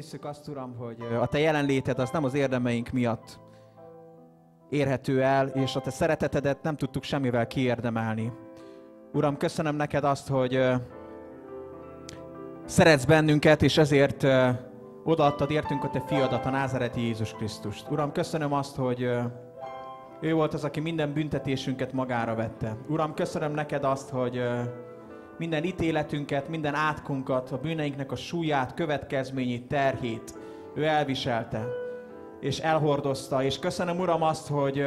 hiszük azt, Uram, hogy a Te jelenléted az nem az érdemeink miatt érhető el, és a Te szeretetedet nem tudtuk semmivel kiérdemelni. Uram, köszönöm neked azt, hogy szeretsz bennünket, és ezért odaadtad értünk a Te fiadat, a názareti Jézus Krisztust. Uram, köszönöm azt, hogy ő volt az, aki minden büntetésünket magára vette. Uram, köszönöm neked azt, hogy minden ítéletünket, minden átkunkat, a bűneinknek a súlyát, következményét, terhét. Ő elviselte, és elhordozta. És köszönöm, Uram, azt, hogy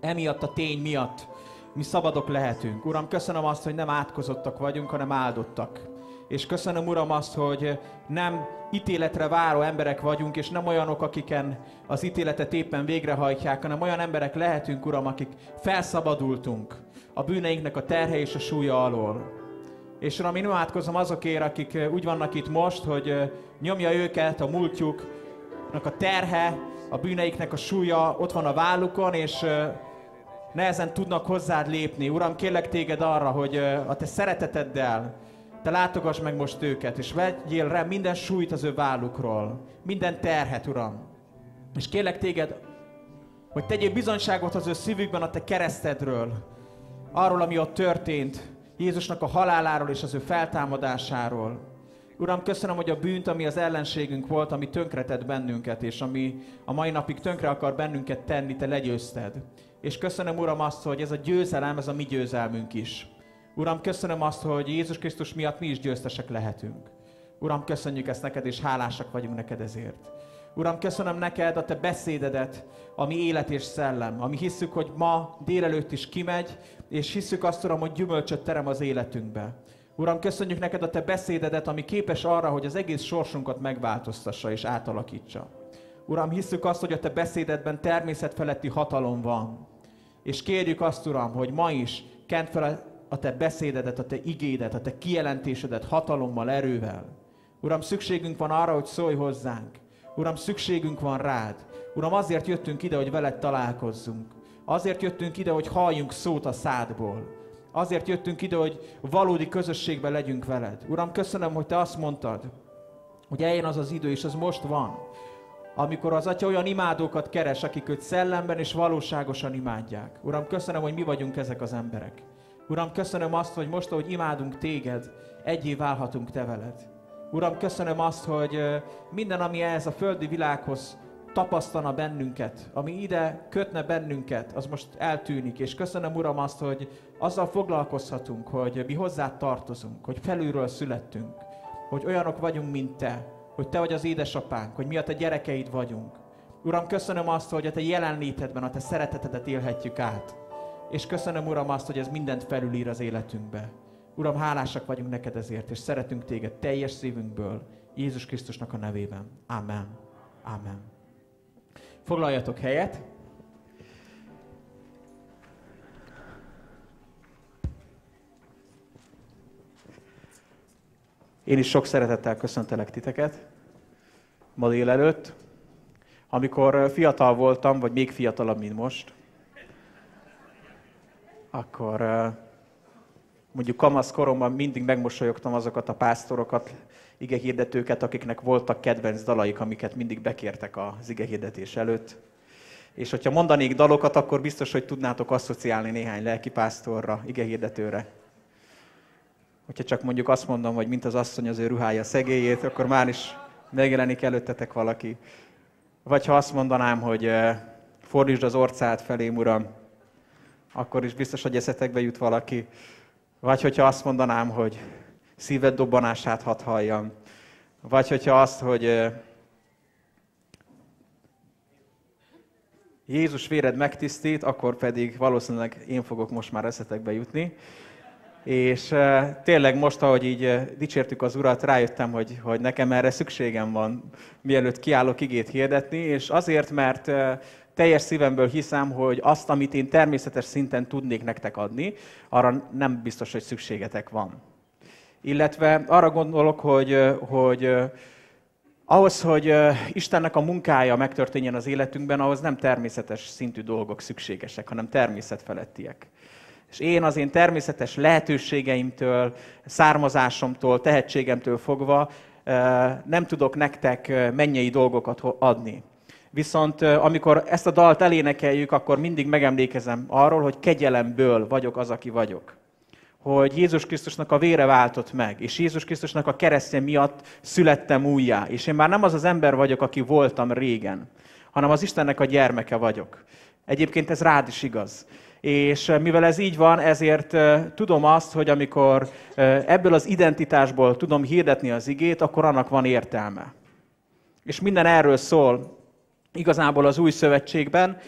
emiatt a tény miatt mi szabadok lehetünk. Uram, köszönöm azt, hogy nem átkozottak vagyunk, hanem áldottak. És köszönöm, Uram, azt, hogy nem ítéletre váró emberek vagyunk, és nem olyanok, akiken az ítéletet éppen végrehajtják, hanem olyan emberek lehetünk, Uram, akik felszabadultunk a bűneinknek a terhe és a súlya alól. És Uram, én imádkozom azokért, akik eh, úgy vannak itt most, hogy eh, nyomja őket a múltjuknak a terhe, a bűneiknek a súlya ott van a vállukon, és eh, nehezen tudnak hozzád lépni. Uram, kérlek téged arra, hogy a te szereteteddel te látogass meg most őket, és vegyél rá minden súlyt az ő vállukról, minden terhet, Uram. És kérlek téged, hogy tegyél bizonyságot az ő szívükben a te keresztedről, arról, ami ott történt, Jézusnak a haláláról és az ő feltámadásáról. Uram, köszönöm, hogy a bűnt, ami az ellenségünk volt, ami tönkretett bennünket, és ami a mai napig tönkre akar bennünket tenni, te legyőzted. És köszönöm, Uram, azt, hogy ez a győzelem, ez a mi győzelmünk is. Uram, köszönöm azt, hogy Jézus Krisztus miatt mi is győztesek lehetünk. Uram, köszönjük ezt neked, és hálásak vagyunk neked ezért. Uram, köszönöm neked a te beszédedet, ami élet és szellem, ami hisszük, hogy ma délelőtt is kimegy, és hiszük azt, Uram, hogy gyümölcsöt terem az életünkbe. Uram, köszönjük neked a te beszédedet, ami képes arra, hogy az egész sorsunkat megváltoztassa és átalakítsa. Uram, hiszük azt, hogy a te beszédedben természetfeletti hatalom van. És kérjük azt, Uram, hogy ma is kent fel a te beszédedet, a te igédet, a te kijelentésedet hatalommal, erővel. Uram, szükségünk van arra, hogy szólj hozzánk. Uram, szükségünk van rád. Uram, azért jöttünk ide, hogy veled találkozzunk. Azért jöttünk ide, hogy halljunk szót a szádból. Azért jöttünk ide, hogy valódi közösségben legyünk veled. Uram, köszönöm, hogy te azt mondtad, hogy eljön az az idő, és az most van, amikor az Atya olyan imádókat keres, akik őt szellemben és valóságosan imádják. Uram, köszönöm, hogy mi vagyunk ezek az emberek. Uram, köszönöm azt, hogy most, ahogy imádunk téged, egyé válhatunk te veled. Uram, köszönöm azt, hogy minden, ami ehhez a földi világhoz tapasztana bennünket, ami ide kötne bennünket, az most eltűnik. És köszönöm, Uram, azt, hogy azzal foglalkozhatunk, hogy mi hozzá tartozunk, hogy felülről születtünk, hogy olyanok vagyunk, mint Te, hogy Te vagy az édesapánk, hogy mi a Te gyerekeid vagyunk. Uram, köszönöm azt, hogy a Te jelenlétedben, a Te szeretetedet élhetjük át. És köszönöm, Uram, azt, hogy ez mindent felülír az életünkbe. Uram, hálásak vagyunk neked ezért, és szeretünk téged teljes szívünkből, Jézus Krisztusnak a nevében. Amen. Amen. Foglaljatok helyet. Én is sok szeretettel köszöntelek titeket ma délelőtt. Amikor fiatal voltam, vagy még fiatalabb, mint most, akkor eh, mondjuk kamasz koromban mindig megmosolyogtam azokat a pásztorokat, igehirdetőket, akiknek voltak kedvenc dalaik, amiket mindig bekértek az igehirdetés előtt. És hogyha mondanék dalokat, akkor biztos, hogy tudnátok asszociálni néhány lelkipásztorra, igehirdetőre. Hogyha csak mondjuk azt mondom, hogy mint az asszony az ő ruhája szegélyét, akkor már is megjelenik előttetek valaki. Vagy ha azt mondanám, hogy fordítsd az orcát felém, Uram, akkor is biztos, hogy eszetekbe jut valaki. Vagy hogyha azt mondanám, hogy szíved dobbanását hadd halljam. Vagy hogyha azt, hogy Jézus véred megtisztít, akkor pedig valószínűleg én fogok most már eszetekbe jutni. És tényleg most, ahogy így dicsértük az Urat, rájöttem, hogy, hogy nekem erre szükségem van, mielőtt kiállok igét hirdetni, és azért, mert teljes szívemből hiszem, hogy azt, amit én természetes szinten tudnék nektek adni, arra nem biztos, hogy szükségetek van illetve arra gondolok, hogy, hogy ahhoz, hogy Istennek a munkája megtörténjen az életünkben, ahhoz nem természetes szintű dolgok szükségesek, hanem természetfelettiek. És én az én természetes lehetőségeimtől, származásomtól, tehetségemtől fogva nem tudok nektek mennyei dolgokat adni. Viszont amikor ezt a dalt elénekeljük, akkor mindig megemlékezem arról, hogy kegyelemből vagyok az, aki vagyok hogy Jézus Krisztusnak a vére váltott meg, és Jézus Krisztusnak a keresztje miatt születtem újjá, és én már nem az az ember vagyok, aki voltam régen, hanem az Istennek a gyermeke vagyok. Egyébként ez rád is igaz. És eh, mivel ez így van, ezért eh, tudom azt, hogy amikor eh, ebből az identitásból tudom hirdetni az igét, akkor annak van értelme. És minden erről szól igazából az új szövetségben,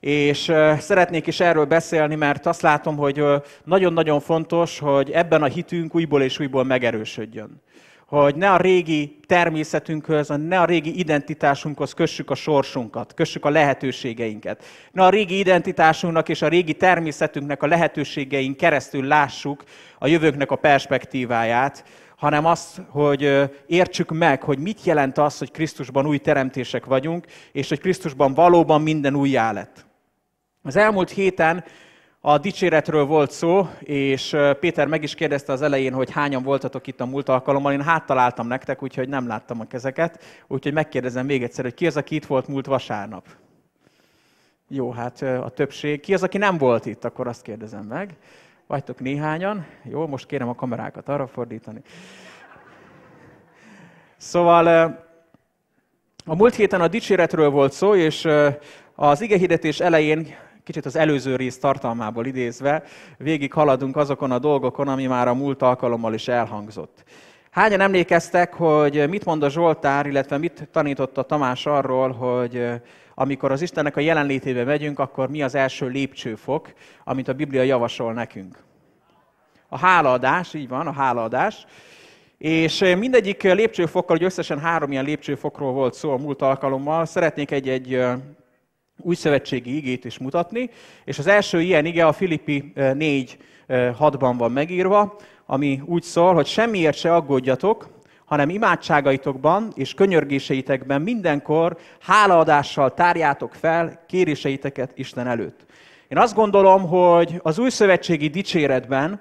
és szeretnék is erről beszélni, mert azt látom, hogy nagyon-nagyon fontos, hogy ebben a hitünk újból és újból megerősödjön. Hogy ne a régi természetünkhöz, ne a régi identitásunkhoz kössük a sorsunkat, kössük a lehetőségeinket. Ne a régi identitásunknak és a régi természetünknek a lehetőségein keresztül lássuk a jövőknek a perspektíváját, hanem azt, hogy értsük meg, hogy mit jelent az, hogy Krisztusban új teremtések vagyunk, és hogy Krisztusban valóban minden újjá lett. Az elmúlt héten a dicséretről volt szó, és Péter meg is kérdezte az elején, hogy hányan voltatok itt a múlt alkalommal. Én háttaláltam nektek, úgyhogy nem láttam a kezeket. Úgyhogy megkérdezem még egyszer, hogy ki az, aki itt volt múlt vasárnap? Jó, hát a többség. Ki az, aki nem volt itt? Akkor azt kérdezem meg. Vagytok néhányan. Jó, most kérem a kamerákat arra fordítani. Szóval a múlt héten a dicséretről volt szó, és az ige elején kicsit az előző rész tartalmából idézve, végig haladunk azokon a dolgokon, ami már a múlt alkalommal is elhangzott. Hányan emlékeztek, hogy mit mond a Zsoltár, illetve mit tanította Tamás arról, hogy eh, amikor az Istennek a jelenlétébe megyünk, akkor mi az első lépcsőfok, amit a Biblia javasol nekünk? A hálaadás, így van, a hálaadás. És eh, mindegyik lépcsőfokkal, hogy összesen három ilyen lépcsőfokról volt szó a múlt alkalommal, szeretnék egy-egy eh, új szövetségi igét is mutatni, és az első ilyen ige a Filippi 4.6-ban van megírva, ami úgy szól, hogy semmiért se aggódjatok, hanem imádságaitokban és könyörgéseitekben mindenkor hálaadással tárjátok fel kéréseiteket Isten előtt. Én azt gondolom, hogy az új szövetségi dicséretben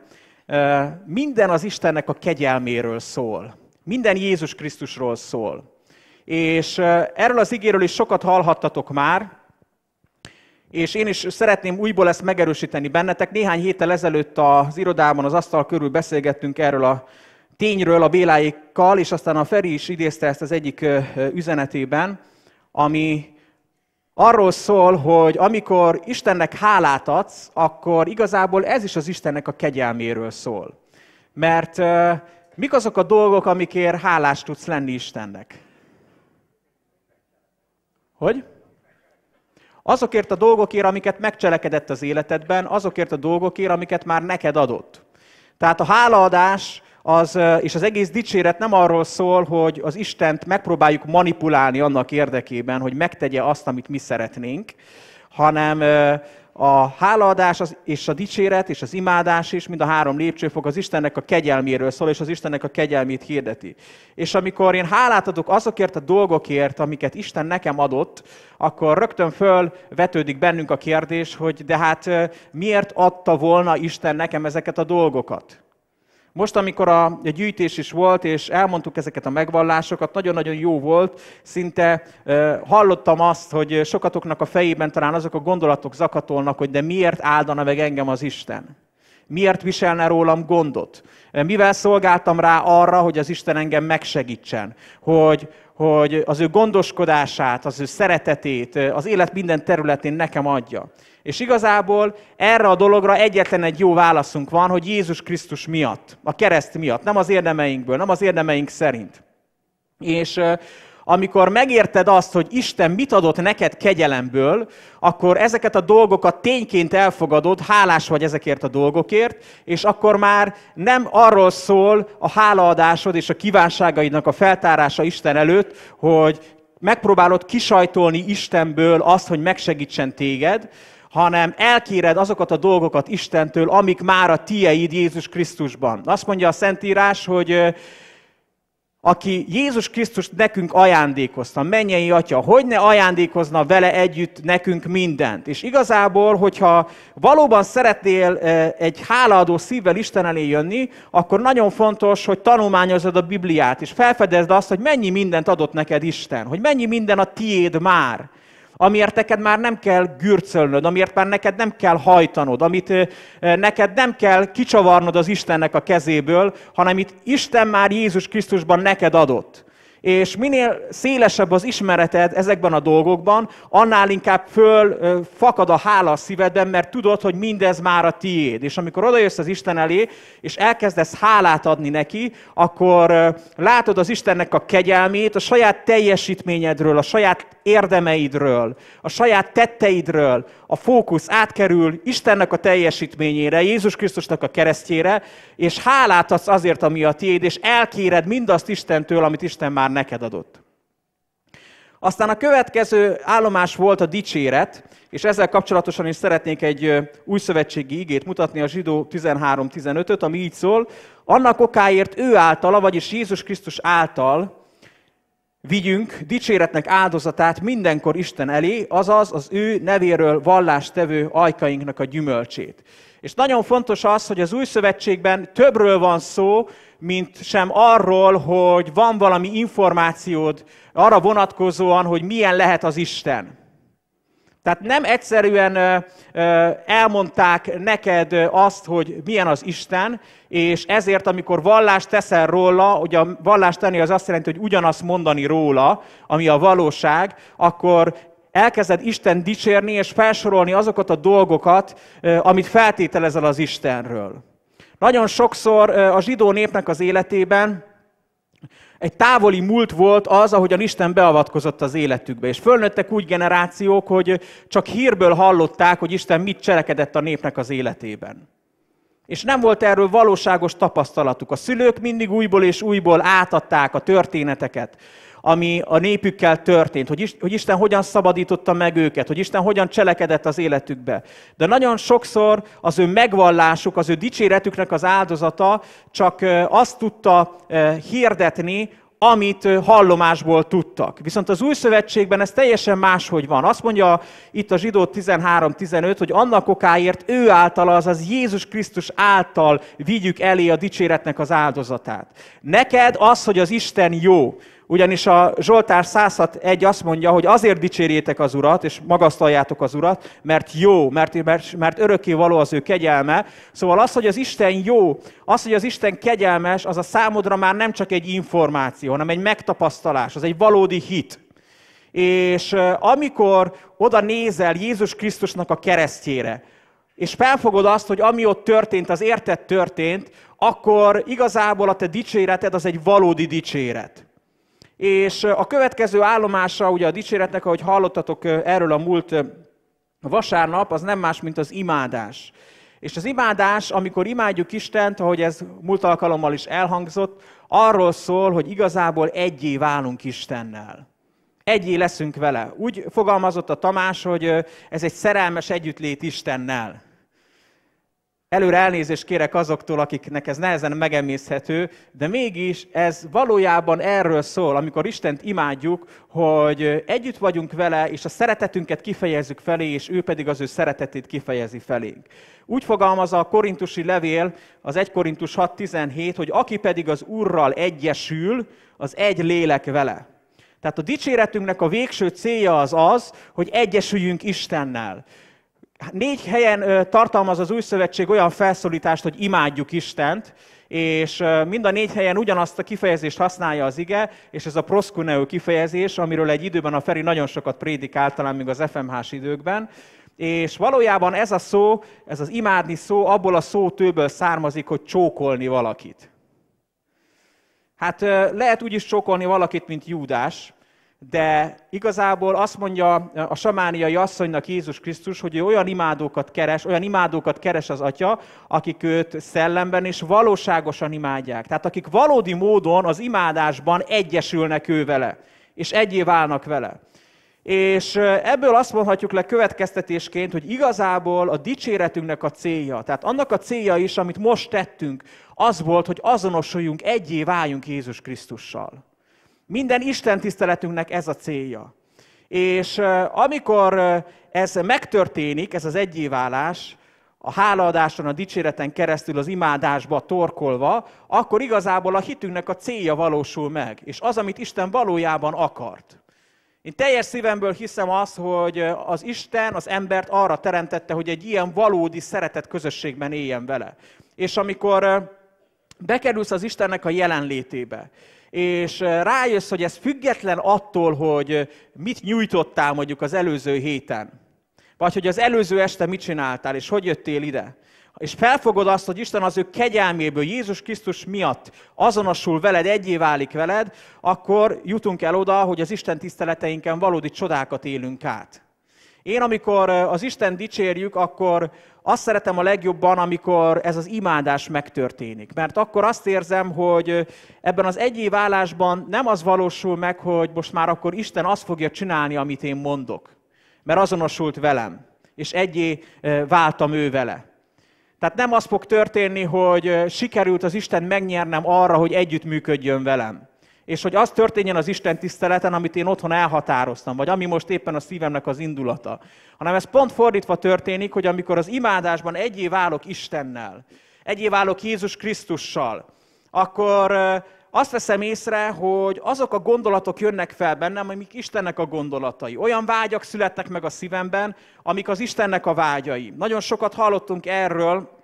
minden az Istennek a kegyelméről szól. Minden Jézus Krisztusról szól. És erről az ígéről is sokat hallhattatok már, és én is szeretném újból ezt megerősíteni bennetek. Néhány héttel ezelőtt az irodában, az asztal körül beszélgettünk erről a tényről a Béláékkal, és aztán a Feri is idézte ezt az egyik üzenetében, ami arról szól, hogy amikor Istennek hálát adsz, akkor igazából ez is az Istennek a kegyelméről szól. Mert mik azok a dolgok, amikért hálás tudsz lenni Istennek? Hogy? Azokért a dolgokért, amiket megcselekedett az életedben, azokért a dolgokért, amiket már neked adott. Tehát a hálaadás az, és az egész dicséret nem arról szól, hogy az Istent megpróbáljuk manipulálni annak érdekében, hogy megtegye azt, amit mi szeretnénk, hanem, a hálaadás és a dicséret és az imádás is, mind a három lépcsőfok az Istennek a kegyelméről szól, és az Istennek a kegyelmét hirdeti. És amikor én hálát adok azokért a dolgokért, amiket Isten nekem adott, akkor rögtön fölvetődik bennünk a kérdés, hogy de hát miért adta volna Isten nekem ezeket a dolgokat? Most, amikor a, gyűjtés is volt, és elmondtuk ezeket a megvallásokat, nagyon-nagyon jó volt, szinte hallottam azt, hogy sokatoknak a fejében talán azok a gondolatok zakatolnak, hogy de miért áldana meg engem az Isten? Miért viselne rólam gondot? Mivel szolgáltam rá arra, hogy az Isten engem megsegítsen? Hogy, hogy az ő gondoskodását, az ő szeretetét, az élet minden területén nekem adja. És igazából erre a dologra egyetlen egy jó válaszunk van, hogy Jézus Krisztus miatt, a kereszt miatt, nem az érdemeinkből, nem az érdemeink szerint. És amikor megérted azt, hogy Isten mit adott neked kegyelemből, akkor ezeket a dolgokat tényként elfogadod, hálás vagy ezekért a dolgokért, és akkor már nem arról szól a hálaadásod és a kívánságaidnak a feltárása Isten előtt, hogy megpróbálod kisajtolni Istenből azt, hogy megsegítsen téged, hanem elkéred azokat a dolgokat Istentől, amik már a tieid Jézus Krisztusban. Azt mondja a Szentírás, hogy aki Jézus Krisztus nekünk ajándékozta, mennyei atya, hogy ne ajándékozna vele együtt nekünk mindent. És igazából, hogyha valóban szeretnél e, egy hálaadó szívvel Isten elé jönni, akkor nagyon fontos, hogy tanulmányozod a Bibliát, és felfedezd azt, hogy mennyi mindent adott neked Isten, hogy mennyi minden a tiéd már amiért neked már nem kell gürcölnöd, amiért már neked nem kell hajtanod, amit neked nem kell kicsavarnod az Istennek a kezéből, hanem itt Isten már Jézus Krisztusban neked adott. És minél szélesebb az ismereted ezekben a dolgokban, annál inkább föl fakad a hála a szívedben, mert tudod, hogy mindez már a tiéd. És amikor odajössz az Isten elé, és elkezdesz hálát adni neki, akkor látod az Istennek a kegyelmét a saját teljesítményedről, a saját érdemeidről, a saját tetteidről, a fókusz átkerül Istennek a teljesítményére, Jézus Krisztusnak a keresztjére, és hálát adsz azért, ami a tiéd, és elkéred mindazt Istentől, amit Isten már neked adott. Aztán a következő állomás volt a dicséret, és ezzel kapcsolatosan is szeretnék egy új szövetségi igét mutatni, a zsidó 13-15-öt, ami így szól, annak okáért ő általa, vagyis Jézus Krisztus által vigyünk dicséretnek áldozatát mindenkor Isten elé, azaz az ő nevéről vallást tevő ajkainknak a gyümölcsét. És nagyon fontos az, hogy az új szövetségben többről van szó, mint sem arról, hogy van valami információd arra vonatkozóan, hogy milyen lehet az Isten. Tehát nem egyszerűen elmondták neked azt, hogy milyen az Isten, és ezért, amikor vallást teszel róla, hogy a vallást tenni az azt jelenti, hogy ugyanazt mondani róla, ami a valóság, akkor elkezded Isten dicsérni és felsorolni azokat a dolgokat, amit feltételezel az Istenről. Nagyon sokszor a zsidó népnek az életében egy távoli múlt volt az, ahogyan Isten beavatkozott az életükbe. És fölnőttek úgy generációk, hogy csak hírből hallották, hogy Isten mit cselekedett a népnek az életében. És nem volt erről valóságos tapasztalatuk. A szülők mindig újból és újból átadták a történeteket, ami a népükkel történt, hogy Isten hogyan szabadította meg őket, hogy Isten hogyan cselekedett az életükbe. De nagyon sokszor az ő megvallásuk, az ő dicséretüknek az áldozata csak azt tudta hirdetni, amit hallomásból tudtak. Viszont az új szövetségben ez teljesen máshogy van. Azt mondja itt a zsidó 13-15, hogy annak okáért ő által azaz Jézus Krisztus által vigyük elé a dicséretnek az áldozatát. Neked az, hogy az Isten jó, ugyanis a Zsoltár 161 azt mondja, hogy azért dicsérjétek az Urat, és magasztaljátok az Urat, mert jó, mert, mert, mert örökké való az ő kegyelme. Szóval az, hogy az Isten jó, az, hogy az Isten kegyelmes, az a számodra már nem csak egy információ, hanem egy megtapasztalás, az egy valódi hit. És amikor oda nézel Jézus Krisztusnak a keresztjére, és felfogod azt, hogy ami ott történt, az érted történt, akkor igazából a te dicséreted az egy valódi dicséret. És a következő állomása ugye a dicséretnek, ahogy hallottatok erről a múlt vasárnap, az nem más, mint az imádás. És az imádás, amikor imádjuk Istent, ahogy ez múlt alkalommal is elhangzott, arról szól, hogy igazából egyé válunk Istennel. Egyé leszünk vele. Úgy fogalmazott a Tamás, hogy ez egy szerelmes együttlét Istennel. Előre elnézést kérek azoktól, akiknek ez nehezen megemészhető, de mégis ez valójában erről szól, amikor Istent imádjuk, hogy együtt vagyunk vele, és a szeretetünket kifejezzük felé, és ő pedig az ő szeretetét kifejezi felénk. Úgy fogalmaz a korintusi levél, az 1 Korintus 6.17, hogy aki pedig az Úrral egyesül, az egy lélek vele. Tehát a dicséretünknek a végső célja az az, hogy egyesüljünk Istennel. Hát négy helyen tartalmaz az új szövetség olyan felszólítást, hogy imádjuk Istent, és mind a négy helyen ugyanazt a kifejezést használja az ige, és ez a proskuneo kifejezés, amiről egy időben a Feri nagyon sokat prédikált, talán még az FMH-s időkben, és valójában ez a szó, ez az imádni szó, abból a tőből származik, hogy csókolni valakit. Hát lehet úgy is csókolni valakit, mint Júdás, de igazából azt mondja a samániai asszonynak Jézus Krisztus, hogy ő olyan imádókat keres, olyan imádókat keres az atya, akik őt szellemben és valóságosan imádják. Tehát akik valódi módon az imádásban egyesülnek ő vele, és egyé válnak vele. És ebből azt mondhatjuk le következtetésként, hogy igazából a dicséretünknek a célja, tehát annak a célja is, amit most tettünk, az volt, hogy azonosuljunk, egyé váljunk Jézus Krisztussal. Minden Isten tiszteletünknek ez a célja. És amikor ez megtörténik, ez az egyéválás, a hálaadáson, a dicséreten keresztül, az imádásba torkolva, akkor igazából a hitünknek a célja valósul meg, és az, amit Isten valójában akart. Én teljes szívemből hiszem azt, hogy az Isten az embert arra teremtette, hogy egy ilyen valódi szeretet közösségben éljen vele. És amikor bekerülsz az Istennek a jelenlétébe, és eh, rájössz, hogy ez független attól, hogy eh, mit nyújtottál mondjuk az előző héten, vagy hogy az előző este mit csináltál, és hogy jöttél ide. És felfogod azt, hogy Isten az ő kegyelméből, Jézus Krisztus miatt azonosul veled, egyé válik veled, akkor jutunk el oda, hogy az Isten tiszteleteinken valódi csodákat élünk át. Én, amikor az Isten dicsérjük, akkor azt szeretem a legjobban, amikor ez az imádás megtörténik. Mert akkor azt érzem, hogy ebben az év állásban nem az valósul meg, hogy most már akkor Isten azt fogja csinálni, amit én mondok. Mert azonosult velem, és egyé váltam ő vele. Tehát nem az fog történni, hogy sikerült az Isten megnyernem arra, hogy együtt működjön velem és hogy az történjen az Isten tiszteleten, amit én otthon elhatároztam, vagy ami most éppen a szívemnek az indulata. Hanem ez pont fordítva történik, hogy amikor az imádásban egyé válok Istennel, egyé válok Jézus Krisztussal, akkor azt veszem észre, hogy azok a gondolatok jönnek fel bennem, amik Istennek a gondolatai. Olyan vágyak születnek meg a szívemben, amik az Istennek a vágyai. Nagyon sokat hallottunk erről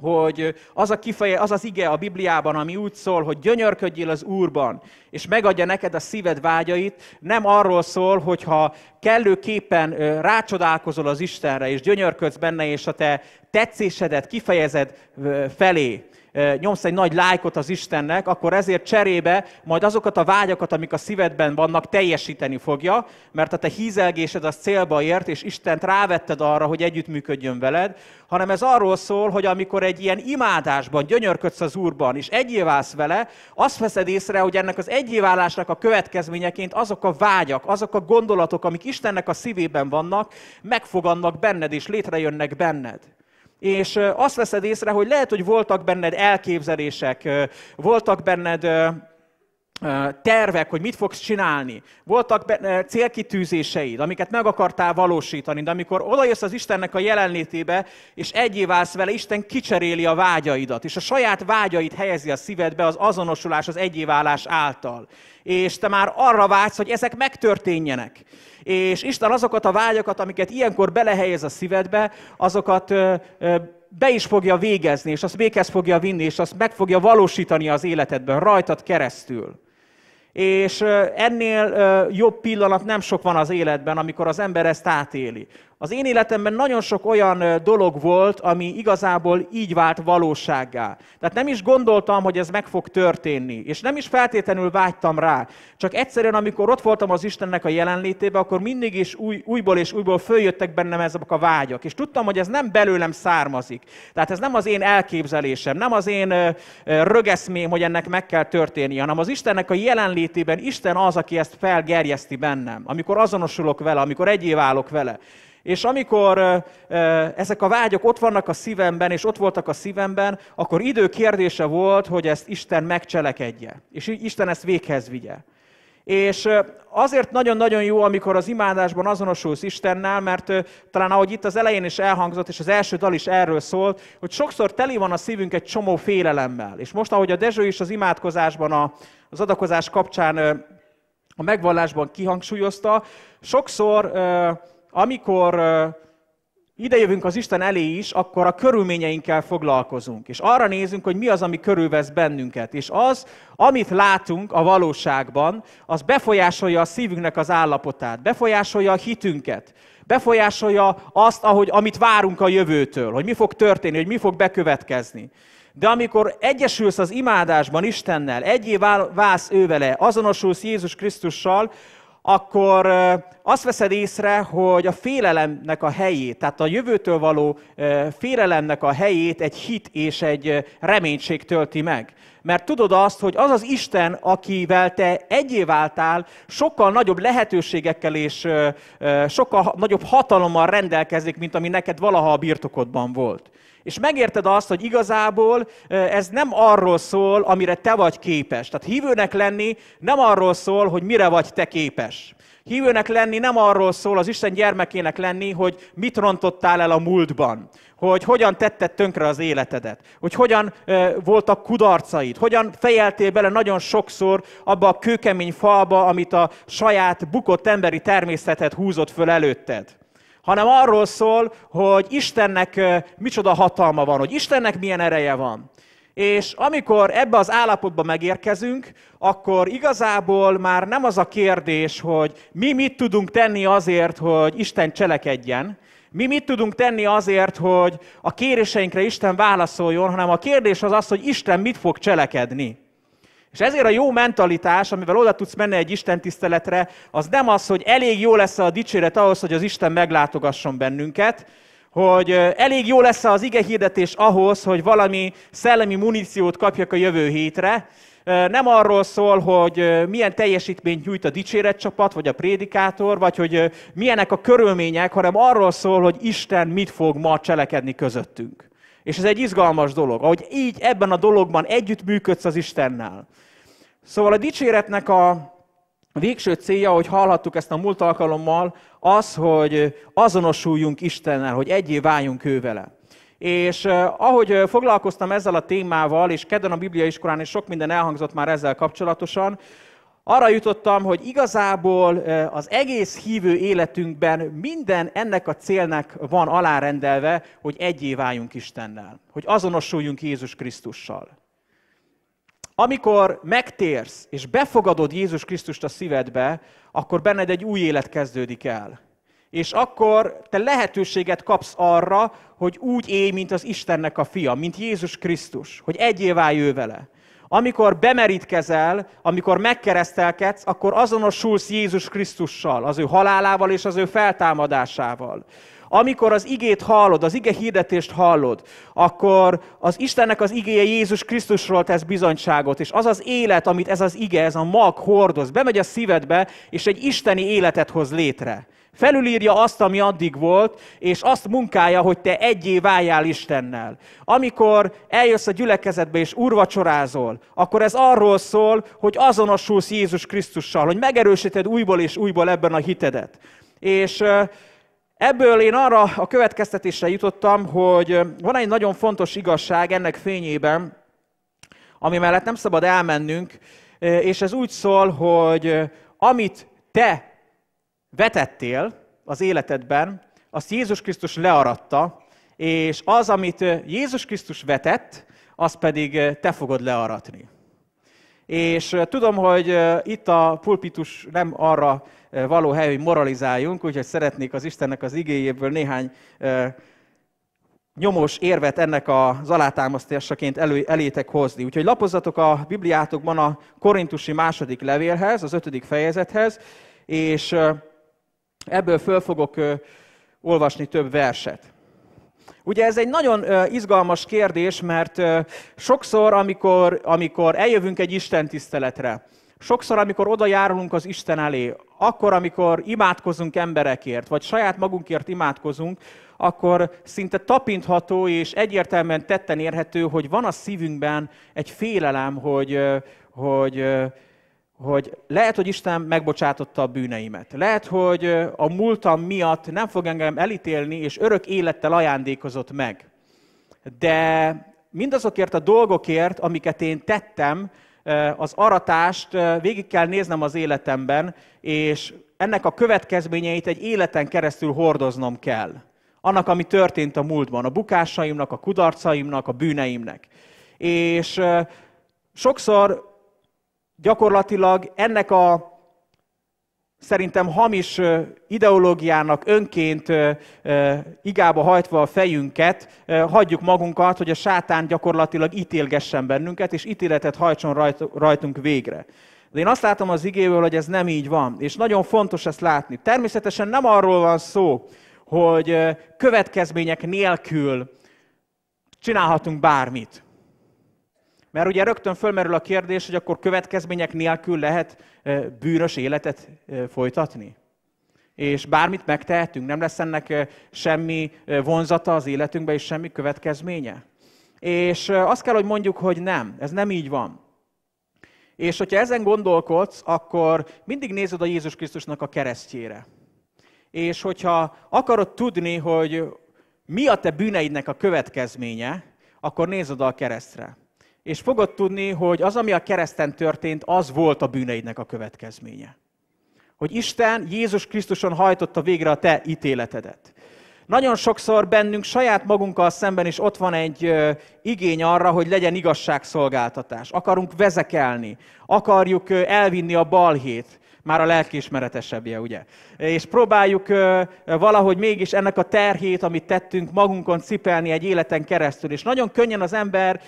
hogy az a kifeje, az az ige a Bibliában, ami úgy szól, hogy gyönyörködjél az Úrban, és megadja neked a szíved vágyait, nem arról szól, hogyha kellőképpen rácsodálkozol az Istenre, és gyönyörködsz benne, és a te tetszésedet kifejezed felé, nyomsz egy nagy lájkot az Istennek, akkor ezért cserébe majd azokat a vágyakat, amik a szívedben vannak, teljesíteni fogja, mert a te hízelgésed az célba ért, és Istent rávetted arra, hogy együttműködjön veled, hanem ez arról szól, hogy amikor egy ilyen imádásban gyönyörködsz az Úrban, és egyéválsz vele, azt veszed észre, hogy ennek az egyéválásnak a következményeként azok a vágyak, azok a gondolatok, amik Istennek a szívében vannak, megfogannak benned, és létrejönnek benned és azt veszed észre, hogy lehet, hogy voltak benned elképzelések, voltak benned tervek, hogy mit fogsz csinálni. Voltak célkitűzéseid, amiket meg akartál valósítani, de amikor odajössz az Istennek a jelenlétébe, és egyé válsz vele, Isten kicseréli a vágyaidat, és a saját vágyait helyezi a szívedbe az azonosulás, az egyéválás által. És te már arra vágysz, hogy ezek megtörténjenek. És Isten azokat a vágyakat, amiket ilyenkor belehelyez a szívedbe, azokat be is fogja végezni, és azt véghez fogja vinni, és azt meg fogja valósítani az életedben, rajtad keresztül. És ennél jobb pillanat nem sok van az életben, amikor az ember ezt átéli. Az én életemben nagyon sok olyan dolog volt, ami igazából így vált valósággá. Tehát nem is gondoltam, hogy ez meg fog történni, és nem is feltétlenül vágytam rá. Csak egyszerűen, amikor ott voltam az Istennek a jelenlétébe, akkor mindig is új, újból és újból följöttek bennem ezek a vágyak. És tudtam, hogy ez nem belőlem származik. Tehát ez nem az én elképzelésem, nem az én rögeszmém, hogy ennek meg kell történnie, hanem az Istennek a jelenlétében Isten az, aki ezt felgerjeszti bennem, amikor azonosulok vele, amikor egyéválok vele. És amikor ezek a vágyok ott vannak a szívemben, és ott voltak a szívemben, akkor idő kérdése volt, hogy ezt Isten megcselekedje, és Isten ezt véghez vigye. És azért nagyon-nagyon jó, amikor az imádásban azonosulsz Istennel, mert talán ahogy itt az elején is elhangzott, és az első dal is erről szólt, hogy sokszor teli van a szívünk egy csomó félelemmel. És most, ahogy a Dezső is az imádkozásban, az adakozás kapcsán a megvallásban kihangsúlyozta, sokszor amikor idejövünk az Isten elé is, akkor a körülményeinkkel foglalkozunk, és arra nézünk, hogy mi az, ami körülvesz bennünket. És az, amit látunk a valóságban, az befolyásolja a szívünknek az állapotát, befolyásolja a hitünket, befolyásolja azt, ahogy, amit várunk a jövőtől, hogy mi fog történni, hogy mi fog bekövetkezni. De amikor egyesülsz az imádásban Istennel, egyé válsz ővele, azonosulsz Jézus Krisztussal, akkor azt veszed észre, hogy a félelemnek a helyét, tehát a jövőtől való félelemnek a helyét egy hit és egy reménység tölti meg. Mert tudod azt, hogy az az Isten, akivel te egyé váltál, sokkal nagyobb lehetőségekkel és sokkal nagyobb hatalommal rendelkezik, mint ami neked valaha a birtokodban volt. És megérted azt, hogy igazából ez nem arról szól, amire te vagy képes. Tehát hívőnek lenni nem arról szól, hogy mire vagy te képes. Hívőnek lenni nem arról szól, az Isten gyermekének lenni, hogy mit rontottál el a múltban, hogy hogyan tetted tönkre az életedet, hogy hogyan e, voltak kudarcaid, hogyan fejeltél bele nagyon sokszor abba a kőkemény falba, amit a saját bukott emberi természeted húzott föl előtted hanem arról szól, hogy Istennek micsoda hatalma van, hogy Istennek milyen ereje van. És amikor ebbe az állapotba megérkezünk, akkor igazából már nem az a kérdés, hogy mi mit tudunk tenni azért, hogy Isten cselekedjen, mi mit tudunk tenni azért, hogy a kéréseinkre Isten válaszoljon, hanem a kérdés az az, hogy Isten mit fog cselekedni. És ezért a jó mentalitás, amivel oda tudsz menni egy Isten tiszteletre, az nem az, hogy elég jó lesz a dicséret ahhoz, hogy az Isten meglátogasson bennünket, hogy elég jó lesz az ige hirdetés ahhoz, hogy valami szellemi muníciót kapjak a jövő hétre. Nem arról szól, hogy milyen teljesítményt nyújt a dicséretcsapat, vagy a prédikátor, vagy hogy milyenek a körülmények, hanem arról szól, hogy Isten mit fog ma cselekedni közöttünk. És ez egy izgalmas dolog, ahogy így ebben a dologban együtt működsz az Istennel. Szóval a dicséretnek a végső célja, hogy hallhattuk ezt a múlt alkalommal, az, hogy azonosuljunk Istennel, hogy egyé váljunk vele. És eh, ahogy eh, foglalkoztam ezzel a témával, és kedden a iskolán is sok minden elhangzott már ezzel kapcsolatosan, arra jutottam, hogy igazából eh, az egész hívő életünkben minden ennek a célnak van alárendelve, hogy egyé váljunk Istennel, hogy azonosuljunk Jézus Krisztussal. Amikor megtérsz, és befogadod Jézus Krisztust a szívedbe, akkor benned egy új élet kezdődik el. És akkor te lehetőséget kapsz arra, hogy úgy élj, mint az Istennek a fia, mint Jézus Krisztus, hogy egyé ő vele. Amikor bemerítkezel, amikor megkeresztelkedsz, akkor azonosulsz Jézus Krisztussal, az ő halálával és az ő feltámadásával. Amikor az igét hallod, az ige hirdetést hallod, akkor az Istennek az igéje Jézus Krisztusról tesz bizonyságot, és az az élet, amit ez az ige, ez a mag hordoz, bemegy a szívedbe, és egy isteni életet hoz létre. Felülírja azt, ami addig volt, és azt munkálja, hogy te egyé váljál Istennel. Amikor eljössz a gyülekezetbe és urvacsorázol, akkor ez arról szól, hogy azonosulsz Jézus Krisztussal, hogy megerősíted újból és újból ebben a hitedet. És Ebből én arra a következtetésre jutottam, hogy van egy nagyon fontos igazság ennek fényében, ami mellett nem szabad elmennünk, és ez úgy szól, hogy amit te vetettél az életedben, azt Jézus Krisztus learatta, és az, amit Jézus Krisztus vetett, azt pedig te fogod learatni. És tudom, hogy itt a pulpitus nem arra Eh, való hely, hogy moralizáljunk, úgyhogy szeretnék az Istennek az igéjéből néhány eh, nyomos érvet ennek az alátámasztásaként elő, elétek hozni. Úgyhogy lapozzatok a Bibliátokban a korintusi második levélhez, az ötödik fejezethez, és eh, ebből föl fogok olvasni több verset. Ugye ez egy nagyon izgalmas kérdés, mert sokszor, amikor, amikor eljövünk egy Isten tiszteletre, Sokszor, amikor oda járulunk az Isten elé, akkor, amikor imádkozunk emberekért, vagy saját magunkért imádkozunk, akkor szinte tapintható és egyértelműen tetten érhető, hogy van a szívünkben egy félelem, hogy, hogy, hogy lehet, hogy Isten megbocsátotta a bűneimet. Lehet, hogy a múltam miatt nem fog engem elítélni, és örök élettel ajándékozott meg. De mindazokért a dolgokért, amiket én tettem, az aratást végig kell néznem az életemben, és ennek a következményeit egy életen keresztül hordoznom kell. Annak, ami történt a múltban, a bukásaimnak, a kudarcaimnak, a bűneimnek. És sokszor gyakorlatilag ennek a szerintem hamis ideológiának önként igába hajtva a fejünket, hagyjuk magunkat, hogy a sátán gyakorlatilag ítélgessen bennünket, és ítéletet hajtson rajtunk végre. De én azt látom az igéből, hogy ez nem így van, és nagyon fontos ezt látni. Természetesen nem arról van szó, hogy következmények nélkül csinálhatunk bármit. Mert ugye rögtön fölmerül a kérdés, hogy akkor következmények nélkül lehet e, bűnös életet e, folytatni. És bármit megtehetünk, nem lesz ennek e, semmi vonzata az életünkbe, és semmi következménye. És azt kell, hogy mondjuk, hogy nem, ez nem így van. És hogyha ezen gondolkodsz, akkor mindig nézed a Jézus Krisztusnak a keresztjére. És hogyha akarod tudni, hogy mi a te bűneidnek a következménye, akkor nézd oda a keresztre és fogod tudni, hogy az, ami a kereszten történt, az volt a bűneidnek a következménye. Hogy Isten Jézus Krisztuson hajtotta végre a te ítéletedet. Nagyon sokszor bennünk saját magunkkal szemben is ott van egy ö, igény arra, hogy legyen igazságszolgáltatás. Akarunk vezekelni, akarjuk ö, elvinni a balhét, már a lelkiismeretesebbje, ugye? És próbáljuk valahogy mégis ennek a terhét, amit tettünk, magunkon cipelni egy életen keresztül. És nagyon könnyen az ember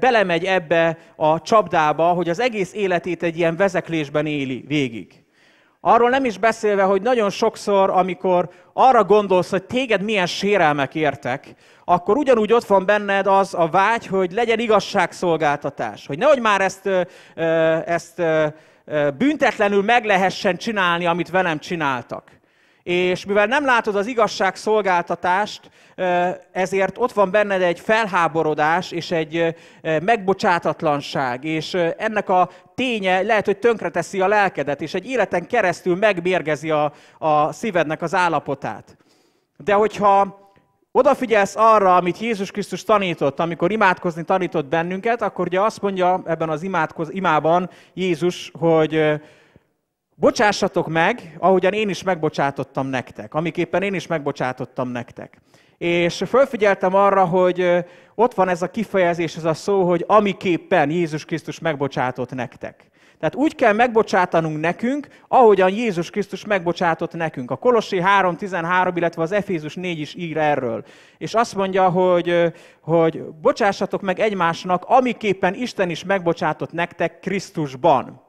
belemegy ebbe a csapdába, hogy az egész életét egy ilyen vezeklésben éli végig. Arról nem is beszélve, hogy nagyon sokszor, amikor arra gondolsz, hogy téged milyen sérelmek értek, akkor ugyanúgy ott van benned az a vágy, hogy legyen igazságszolgáltatás. Hogy nehogy már ezt, ezt, ezt büntetlenül meg lehessen csinálni, amit velem csináltak. És mivel nem látod az igazság szolgáltatást, ezért ott van benned egy felháborodás és egy megbocsátatlanság, és ennek a ténye lehet, hogy tönkreteszi a lelkedet, és egy életen keresztül megmérgezi a, a szívednek az állapotát. De hogyha odafigyelsz arra, amit Jézus Krisztus tanított, amikor imádkozni tanított bennünket, akkor ugye azt mondja ebben az imádkoz, imában Jézus, hogy bocsássatok meg, ahogyan én is megbocsátottam nektek, amiképpen én is megbocsátottam nektek. És fölfigyeltem arra, hogy ott van ez a kifejezés, ez a szó, hogy amiképpen Jézus Krisztus megbocsátott nektek. Tehát úgy kell megbocsátanunk nekünk, ahogyan Jézus Krisztus megbocsátott nekünk. A Kolossi 3.13, illetve az Efézus 4 is ír erről. És azt mondja, hogy, hogy bocsássatok meg egymásnak, amiképpen Isten is megbocsátott nektek Krisztusban.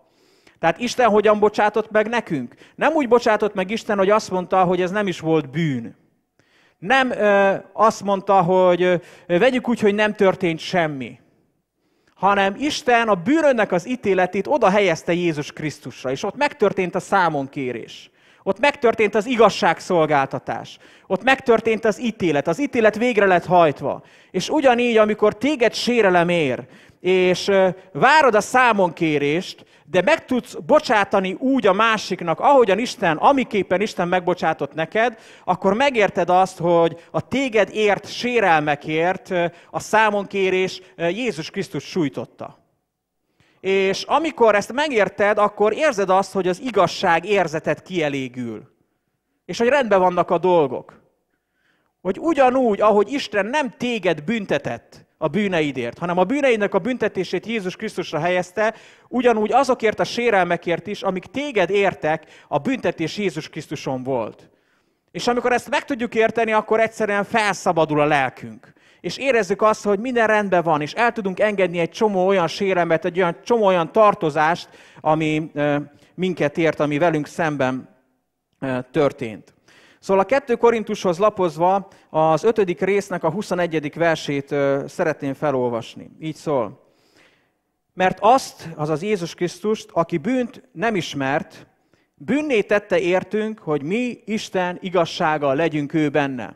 Tehát Isten hogyan bocsátott meg nekünk? Nem úgy bocsátott meg Isten, hogy azt mondta, hogy ez nem is volt bűn. Nem ö, azt mondta, hogy ö, vegyük úgy, hogy nem történt semmi hanem Isten a bűnönnek az ítéletét oda helyezte Jézus Krisztusra, és ott megtörtént a számonkérés. Ott megtörtént az igazságszolgáltatás. Ott megtörtént az ítélet. Az ítélet végre lett hajtva. És ugyanígy, amikor téged sérelem ér, és várod a számonkérést, de meg tudsz bocsátani úgy a másiknak, ahogyan Isten, amiképpen Isten megbocsátott neked, akkor megérted azt, hogy a téged ért sérelmekért a számonkérés Jézus Krisztus sújtotta. És amikor ezt megérted, akkor érzed azt, hogy az igazság érzetet kielégül. És hogy rendben vannak a dolgok. Hogy ugyanúgy, ahogy Isten nem téged büntetett, a bűneidért, hanem a bűneidnek a büntetését Jézus Krisztusra helyezte, ugyanúgy azokért a sérelmekért is, amik téged értek, a büntetés Jézus Krisztuson volt. És amikor ezt meg tudjuk érteni, akkor egyszerűen felszabadul a lelkünk. És érezzük azt, hogy minden rendben van, és el tudunk engedni egy csomó olyan sérelmet, egy olyan, csomó olyan tartozást, ami minket ért, ami velünk szemben történt. Szóval a 2 Korintushoz lapozva az 5. résznek a 21. versét szeretném felolvasni. Így szól. Mert azt, azaz Jézus Krisztust, aki bűnt nem ismert, bűnné tette értünk, hogy mi Isten igazsága legyünk ő benne.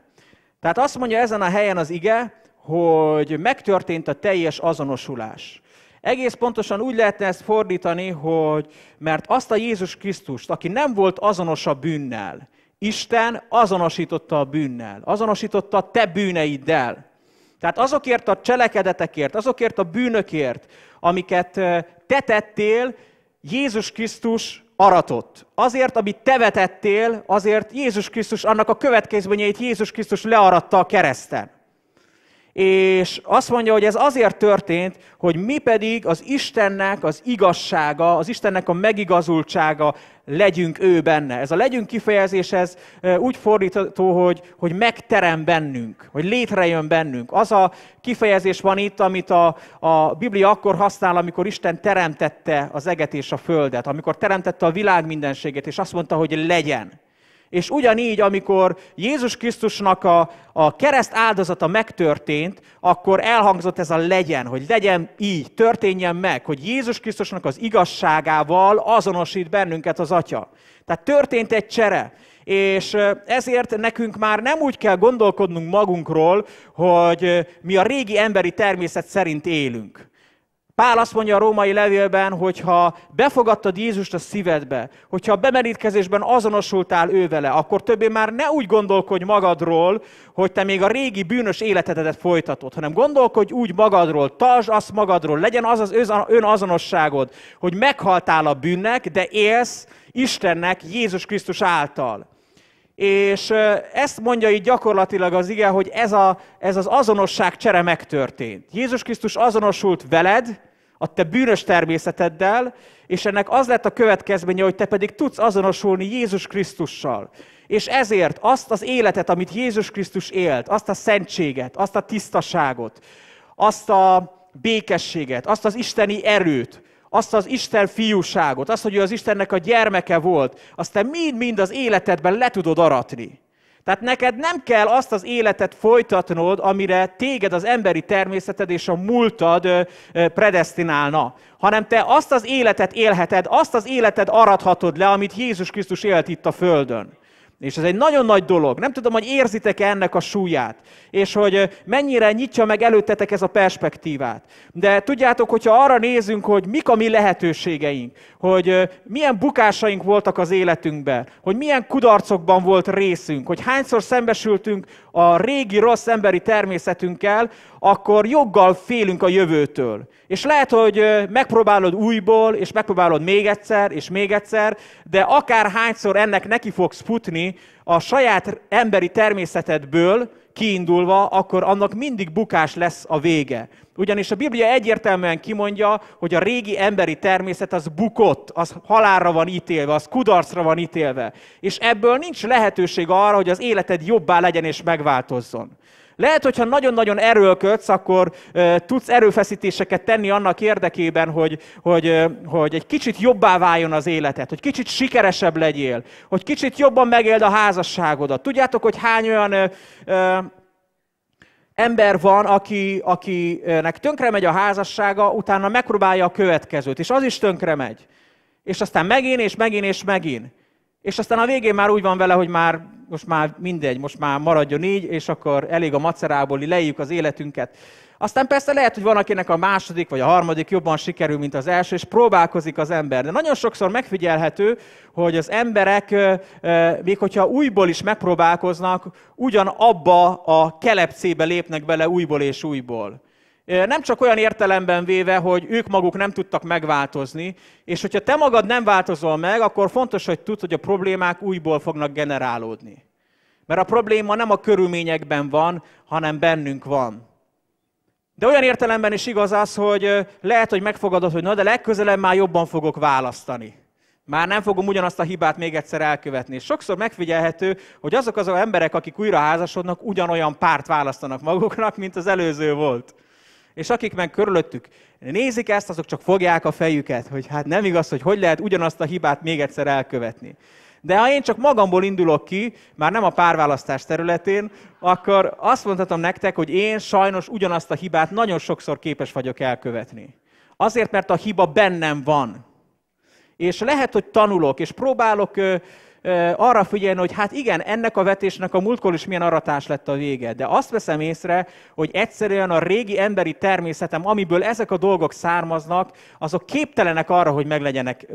Tehát azt mondja ezen a helyen az ige, hogy megtörtént a teljes azonosulás. Egész pontosan úgy lehetne ezt fordítani, hogy mert azt a Jézus Krisztust, aki nem volt azonos a bűnnel, Isten azonosította a bűnnel, azonosította a te bűneiddel. Tehát azokért a cselekedetekért, azokért a bűnökért, amiket te tettél, Jézus Krisztus aratott. Azért, amit te vetettél, azért Jézus Krisztus, annak a következményeit Jézus Krisztus learatta a kereszten és azt mondja, hogy ez azért történt, hogy mi pedig az Istennek az igazsága, az Istennek a megigazultsága legyünk ő benne. Ez a legyünk kifejezés, ez úgy fordítható, hogy, hogy megterem bennünk, hogy létrejön bennünk. Az a kifejezés van itt, amit a, a Biblia akkor használ, amikor Isten teremtette az eget és a földet, amikor teremtette a világ mindenségét, és azt mondta, hogy legyen. És ugyanígy, amikor Jézus Krisztusnak a, a kereszt áldozata megtörtént, akkor elhangzott ez a legyen, hogy legyen így, történjen meg, hogy Jézus Krisztusnak az igazságával azonosít bennünket az Atya. Tehát történt egy csere. És ezért nekünk már nem úgy kell gondolkodnunk magunkról, hogy mi a régi emberi természet szerint élünk Pál azt mondja a római levélben, hogy ha befogadtad Jézust a szívedbe, hogyha a bemerítkezésben azonosultál ő vele, akkor többé már ne úgy gondolkodj magadról, hogy te még a régi bűnös életedet folytatod, hanem gondolkodj úgy magadról, tartsd azt magadról, legyen az az önazonosságod, hogy meghaltál a bűnnek, de élsz Istennek Jézus Krisztus által. És ezt mondja így gyakorlatilag az ige, hogy ez, a, ez az azonosság csere megtörtént. Jézus Krisztus azonosult veled, a te bűnös természeteddel, és ennek az lett a következménye, hogy te pedig tudsz azonosulni Jézus Krisztussal. És ezért azt az életet, amit Jézus Krisztus élt, azt a szentséget, azt a tisztaságot, azt a békességet, azt az isteni erőt, azt az Isten fiúságot, azt, hogy ő az Istennek a gyermeke volt, azt te mind-mind az életedben le tudod aratni. Tehát neked nem kell azt az életet folytatnod, amire téged az emberi természeted és a múltad predestinálna, hanem te azt az életet élheted, azt az életet arathatod le, amit Jézus Krisztus élt itt a Földön. És ez egy nagyon nagy dolog. Nem tudom, hogy érzitek -e ennek a súlyát, és hogy mennyire nyitja meg előttetek ez a perspektívát. De tudjátok, hogyha arra nézünk, hogy mik a mi lehetőségeink, hogy milyen bukásaink voltak az életünkben, hogy milyen kudarcokban volt részünk, hogy hányszor szembesültünk a régi rossz emberi természetünkkel, akkor joggal félünk a jövőtől. És lehet, hogy megpróbálod újból, és megpróbálod még egyszer, és még egyszer, de akár hányszor ennek neki fogsz futni a saját emberi természetedből, kiindulva, akkor annak mindig bukás lesz a vége. Ugyanis a Biblia egyértelműen kimondja, hogy a régi emberi természet az bukott, az halálra van ítélve, az kudarcra van ítélve. És ebből nincs lehetőség arra, hogy az életed jobbá legyen és megváltozzon. Lehet, hogyha nagyon-nagyon erőlködsz, akkor e, tudsz erőfeszítéseket tenni annak érdekében, hogy, hogy, e, hogy egy kicsit jobbá váljon az életed, hogy kicsit sikeresebb legyél, hogy kicsit jobban megéld a házasságodat. Tudjátok, hogy hány olyan e, e, ember van, aki, akinek tönkre megy a házassága, utána megpróbálja a következőt, és az is tönkre megy. És aztán megint, és megint, és megint. És aztán a végén már úgy van vele, hogy már most már mindegy, most már maradjon így, és akkor elég a macerából, lejjük az életünket. Aztán persze lehet, hogy van akinek a második vagy a harmadik jobban sikerül, mint az első, és próbálkozik az ember. De nagyon sokszor megfigyelhető, hogy az emberek, még hogyha újból is megpróbálkoznak, ugyanabba a kelepcébe lépnek bele újból és újból. Nem csak olyan értelemben véve, hogy ők maguk nem tudtak megváltozni, és hogyha te magad nem változol meg, akkor fontos, hogy tudd, hogy a problémák újból fognak generálódni. Mert a probléma nem a körülményekben van, hanem bennünk van. De olyan értelemben is igaz az, hogy lehet, hogy megfogadod, hogy na de legközelebb már jobban fogok választani. Már nem fogom ugyanazt a hibát még egyszer elkövetni. És sokszor megfigyelhető, hogy azok az emberek, akik újra házasodnak, ugyanolyan párt választanak maguknak, mint az előző volt. És akik meg körülöttük nézik ezt, azok csak fogják a fejüket, hogy hát nem igaz, hogy hogy lehet ugyanazt a hibát még egyszer elkövetni. De ha én csak magamból indulok ki, már nem a párválasztás területén, akkor azt mondhatom nektek, hogy én sajnos ugyanazt a hibát nagyon sokszor képes vagyok elkövetni. Azért, mert a hiba bennem van. És lehet, hogy tanulok, és próbálok arra figyelni, hogy hát igen, ennek a vetésnek a múltkor is milyen aratás lett a vége. De azt veszem észre, hogy egyszerűen a régi emberi természetem, amiből ezek a dolgok származnak, azok képtelenek arra, hogy, meglegyenek,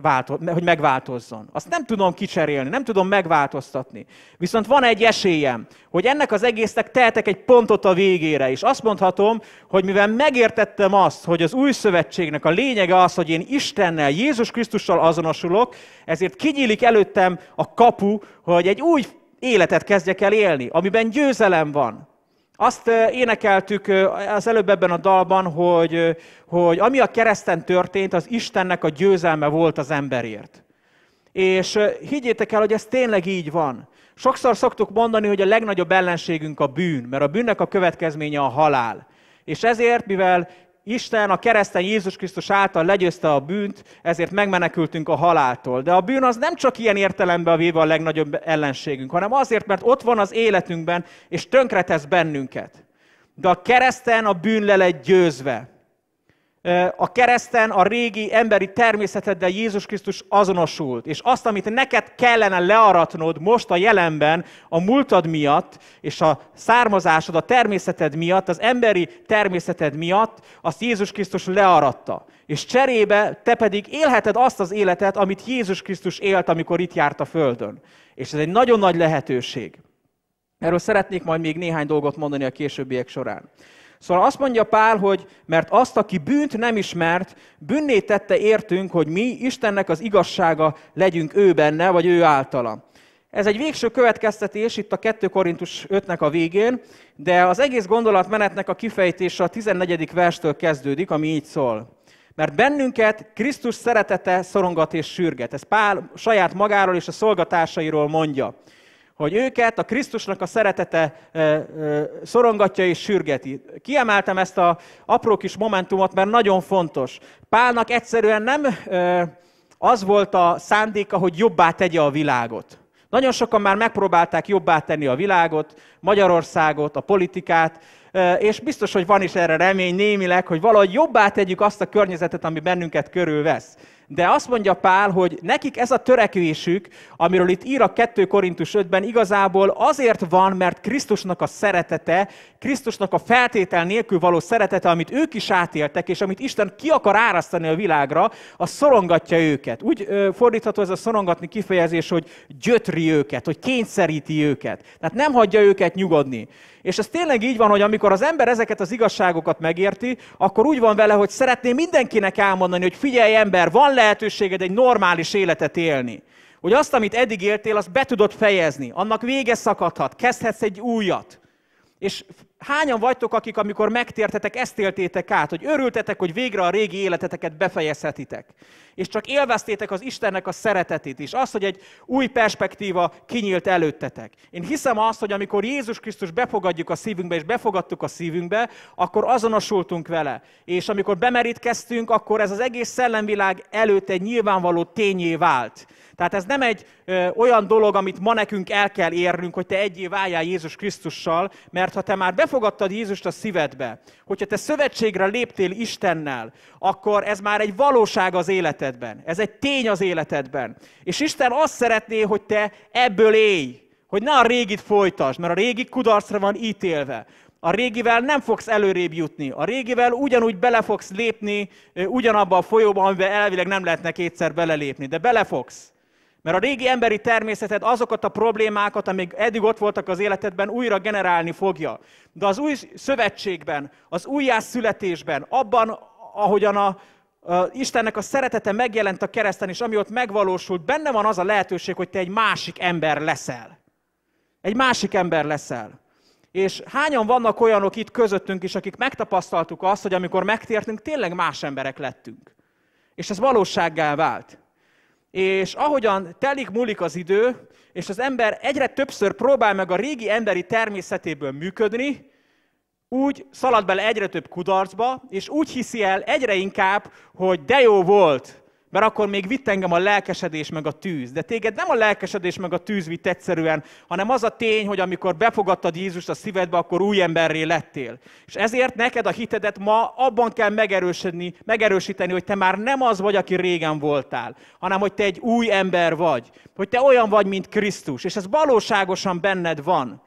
hogy megváltozzon. Azt nem tudom kicserélni, nem tudom megváltoztatni. Viszont van egy esélyem, hogy ennek az egésznek tehetek egy pontot a végére, és azt mondhatom, hogy mivel megértettem azt, hogy az új szövetségnek a lényege az, hogy én Istennel, Jézus Krisztussal azonosulok, ezért kinyílik előttem a kapu, hogy egy új életet kezdjek el élni, amiben győzelem van. Azt énekeltük az előbb ebben a dalban, hogy, hogy ami a kereszten történt, az Istennek a győzelme volt az emberért. És higgyétek el, hogy ez tényleg így van. Sokszor szoktuk mondani, hogy a legnagyobb ellenségünk a bűn, mert a bűnnek a következménye a halál. És ezért, mivel Isten a keresztény Jézus Krisztus által legyőzte a bűnt, ezért megmenekültünk a haláltól. De a bűn az nem csak ilyen értelemben véve a legnagyobb ellenségünk, hanem azért, mert ott van az életünkben, és tönkretesz bennünket. De a kereszten a bűn le lett győzve a kereszten a régi emberi természeteddel Jézus Krisztus azonosult, és azt, amit neked kellene learatnod most a jelenben, a múltad miatt, és a származásod, a természeted miatt, az emberi természeted miatt, azt Jézus Krisztus learatta. És cserébe te pedig élheted azt az életet, amit Jézus Krisztus élt, amikor itt járt a Földön. És ez egy nagyon nagy lehetőség. Erről szeretnék majd még néhány dolgot mondani a későbbiek során. Szóval azt mondja Pál, hogy mert azt, aki bűnt nem ismert, bűnné tette értünk, hogy mi, Istennek az igazsága legyünk ő benne, vagy ő általa. Ez egy végső következtetés itt a 2 Korintus 5-nek a végén, de az egész gondolatmenetnek a kifejtése a 14. verstől kezdődik, ami így szól. Mert bennünket Krisztus szeretete szorongat és sürget. Ez Pál saját magáról és a szolgatásairól mondja hogy őket a Krisztusnak a szeretete eh, eh, szorongatja és sürgeti. Kiemeltem ezt a apró kis momentumot, mert nagyon fontos. Pálnak egyszerűen nem eh, az volt a szándéka, hogy jobbá tegye a világot. Nagyon sokan már megpróbálták jobbá tenni a világot, Magyarországot, a politikát, és biztos, hogy van is erre remény némileg, hogy valahogy jobbá tegyük azt a környezetet, ami bennünket körülvesz. De azt mondja Pál, hogy nekik ez a törekvésük, amiről itt ír a 2 Korintus 5-ben, igazából azért van, mert Krisztusnak a szeretete, Krisztusnak a feltétel nélkül való szeretete, amit ők is átéltek, és amit Isten ki akar árasztani a világra, az szorongatja őket. Úgy fordítható ez a szorongatni kifejezés, hogy gyötri őket, hogy kényszeríti őket. Tehát nem hagyja őket nyugodni. És ez tényleg így van, hogy amikor az ember ezeket az igazságokat megérti, akkor úgy van vele, hogy szeretné mindenkinek elmondani, hogy figyelj ember, van lehetőséged egy normális életet élni. Hogy azt, amit eddig éltél, azt be tudod fejezni. Annak vége szakadhat, kezdhetsz egy újat. És hányan vagytok, akik amikor megtértetek, ezt éltétek át, hogy örültetek, hogy végre a régi életeteket befejezhetitek. És csak élveztétek az Istennek a szeretetét is, azt, hogy egy új perspektíva kinyílt előttetek. Én hiszem azt, hogy amikor Jézus Krisztus befogadjuk a szívünkbe, és befogadtuk a szívünkbe, akkor azonosultunk vele. És amikor bemerítkeztünk, akkor ez az egész szellemvilág előtt egy nyilvánvaló tényé vált. Tehát ez nem egy ö, olyan dolog, amit ma nekünk el kell érnünk, hogy te egyé váljál Jézus Krisztussal, mert ha te már befogadod befogadtad Jézust a szívedbe, hogyha te szövetségre léptél Istennel, akkor ez már egy valóság az életedben, ez egy tény az életedben. És Isten azt szeretné, hogy te ebből élj, hogy ne a régit folytasd, mert a régi kudarcra van ítélve. A régivel nem fogsz előrébb jutni. A régivel ugyanúgy bele fogsz lépni ugyanabba a folyóba, amiben elvileg nem lehetne kétszer belelépni, de bele fogsz. Mert a régi emberi természeted azokat a problémákat, amik eddig ott voltak az életedben, újra generálni fogja. De az új szövetségben, az újjászületésben, abban, ahogyan a, a Istennek a szeretete megjelent a kereszten, és ami ott megvalósult, benne van az a lehetőség, hogy te egy másik ember leszel. Egy másik ember leszel. És hányan vannak olyanok itt közöttünk is, akik megtapasztaltuk azt, hogy amikor megtértünk, tényleg más emberek lettünk. És ez valósággá vált és ahogyan telik, múlik az idő, és az ember egyre többször próbál meg a régi emberi természetéből működni, úgy szalad bele egyre több kudarcba, és úgy hiszi el egyre inkább, hogy de jó volt, mert akkor még vitt engem a lelkesedés meg a tűz. De téged nem a lelkesedés meg a tűz vitt egyszerűen, hanem az a tény, hogy amikor befogadtad Jézust a szívedbe, akkor új emberré lettél. És ezért neked a hitedet ma abban kell megerősödni, megerősíteni, hogy te már nem az vagy, aki régen voltál, hanem hogy te egy új ember vagy. Hogy te olyan vagy, mint Krisztus. És ez valóságosan benned van.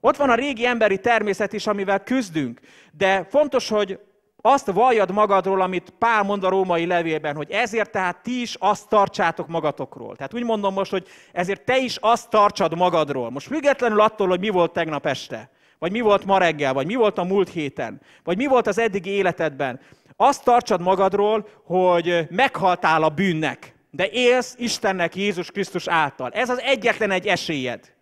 Ott van a régi emberi természet is, amivel küzdünk. De fontos, hogy azt valljad magadról, amit Pál mond a római levélben, hogy ezért tehát ti is azt tartsátok magatokról. Tehát úgy mondom most, hogy ezért te is azt tartsad magadról. Most függetlenül attól, hogy mi volt tegnap este, vagy mi volt ma reggel, vagy mi volt a múlt héten, vagy mi volt az eddigi életedben, azt tartsad magadról, hogy meghaltál a bűnnek, de élsz Istennek Jézus Krisztus által. Ez az egyetlen egy esélyed.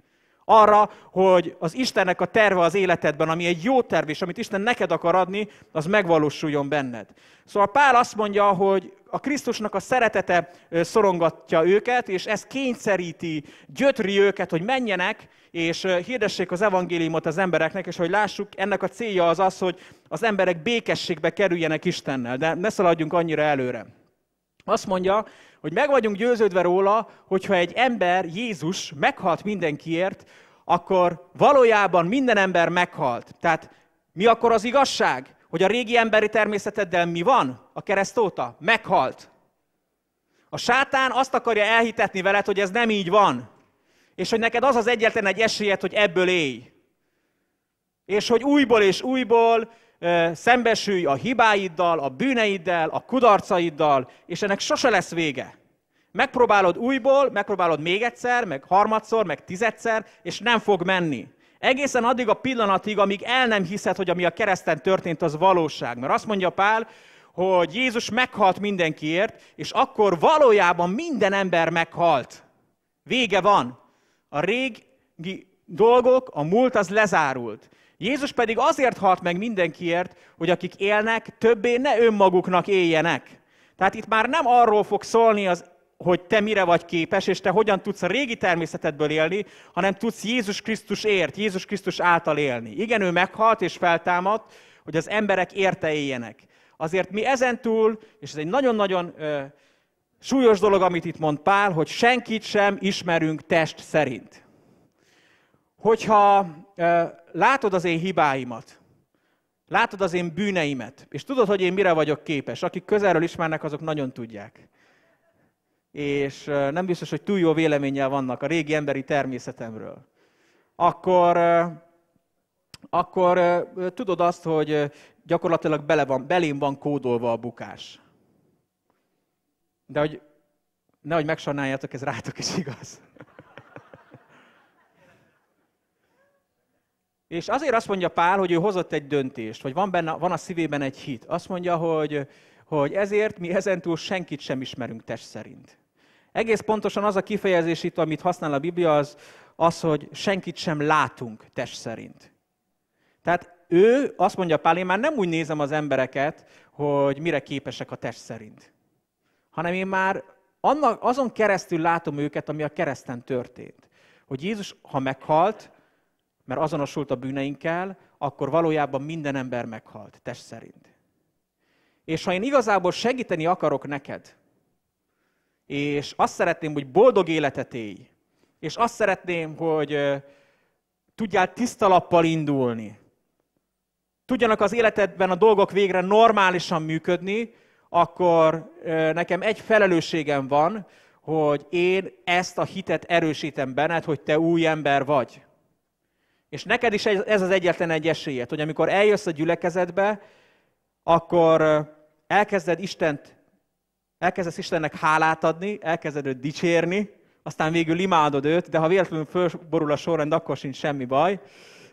Arra, hogy az Istennek a terve az életedben, ami egy jó terv, és amit Isten neked akar adni, az megvalósuljon benned. Szóval Pál azt mondja, hogy a Krisztusnak a szeretete szorongatja őket, és ez kényszeríti, gyötri őket, hogy menjenek, és hirdessék az evangéliumot az embereknek, és hogy lássuk, ennek a célja az az, hogy az emberek békességbe kerüljenek Istennel, de ne szaladjunk annyira előre. Azt mondja, hogy meg vagyunk győződve róla, hogyha egy ember, Jézus meghalt mindenkiért, akkor valójában minden ember meghalt. Tehát mi akkor az igazság? Hogy a régi emberi természeteddel mi van a kereszt óta? Meghalt. A sátán azt akarja elhitetni veled, hogy ez nem így van. És hogy neked az az egyetlen egy esélyed, hogy ebből élj. És hogy újból és újból szembesülj a hibáiddal, a bűneiddel, a kudarcaiddal, és ennek sose lesz vége. Megpróbálod újból, megpróbálod még egyszer, meg harmadszor, meg tizedszer, és nem fog menni. Egészen addig a pillanatig, amíg el nem hiszed, hogy ami a kereszten történt, az valóság. Mert azt mondja Pál, hogy Jézus meghalt mindenkiért, és akkor valójában minden ember meghalt. Vége van. A régi dolgok, a múlt az lezárult. Jézus pedig azért halt meg mindenkiért, hogy akik élnek, többé ne önmaguknak éljenek. Tehát itt már nem arról fog szólni az hogy te mire vagy képes, és te hogyan tudsz a régi természetedből élni, hanem tudsz Jézus Krisztusért, Jézus Krisztus által élni. Igen, ő meghalt és feltámadt, hogy az emberek érte éljenek. Azért mi ezentúl, és ez egy nagyon-nagyon ö, súlyos dolog, amit itt mond Pál, hogy senkit sem ismerünk test szerint hogyha látod az én hibáimat, látod az én bűneimet, és tudod, hogy én mire vagyok képes, akik közelről ismernek, azok nagyon tudják. És nem biztos, hogy túl jó véleménnyel vannak a régi emberi természetemről. Akkor, akkor tudod azt, hogy gyakorlatilag bele van, belém van kódolva a bukás. De hogy nehogy megsajnáljátok, ez rátok is igaz. És azért azt mondja Pál, hogy ő hozott egy döntést, vagy van, benne, van a szívében egy hit. Azt mondja, hogy, hogy ezért mi ezentúl senkit sem ismerünk test szerint. Egész pontosan az a kifejezés itt, amit használ a Biblia, az az, hogy senkit sem látunk test szerint. Tehát ő, azt mondja Pál, én már nem úgy nézem az embereket, hogy mire képesek a test szerint, hanem én már annak, azon keresztül látom őket, ami a kereszten történt. Hogy Jézus, ha meghalt, mert azonosult a bűneinkkel, akkor valójában minden ember meghalt, test szerint. És ha én igazából segíteni akarok neked, és azt szeretném, hogy boldog életet élj, és azt szeretném, hogy tudjál tiszta lappal indulni, tudjanak az életedben a dolgok végre normálisan működni, akkor nekem egy felelősségem van, hogy én ezt a hitet erősítem benned, hogy te új ember vagy. És neked is ez az egyetlen egy esélyed, hogy amikor eljössz a gyülekezetbe, akkor elkezded Istent, elkezdesz Istennek hálát adni, elkezded őt dicsérni, aztán végül imádod őt, de ha véletlenül fölborul a sorrend, akkor sincs semmi baj,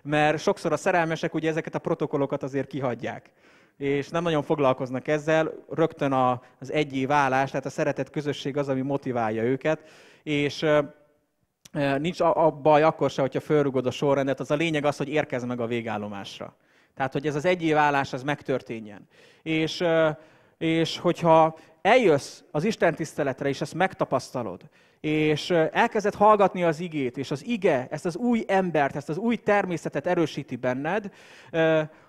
mert sokszor a szerelmesek ugye ezeket a protokollokat azért kihagyják és nem nagyon foglalkoznak ezzel, rögtön az egyé válás, tehát a szeretett közösség az, ami motiválja őket, és nincs a, a baj akkor se, hogyha fölrugod a sorrendet, az a lényeg az, hogy érkezz meg a végállomásra. Tehát, hogy ez az állás, ez megtörténjen. És, és hogyha eljössz az Isten tiszteletre, és ezt megtapasztalod, és elkezded hallgatni az igét, és az ige ezt az új embert, ezt az új természetet erősíti benned,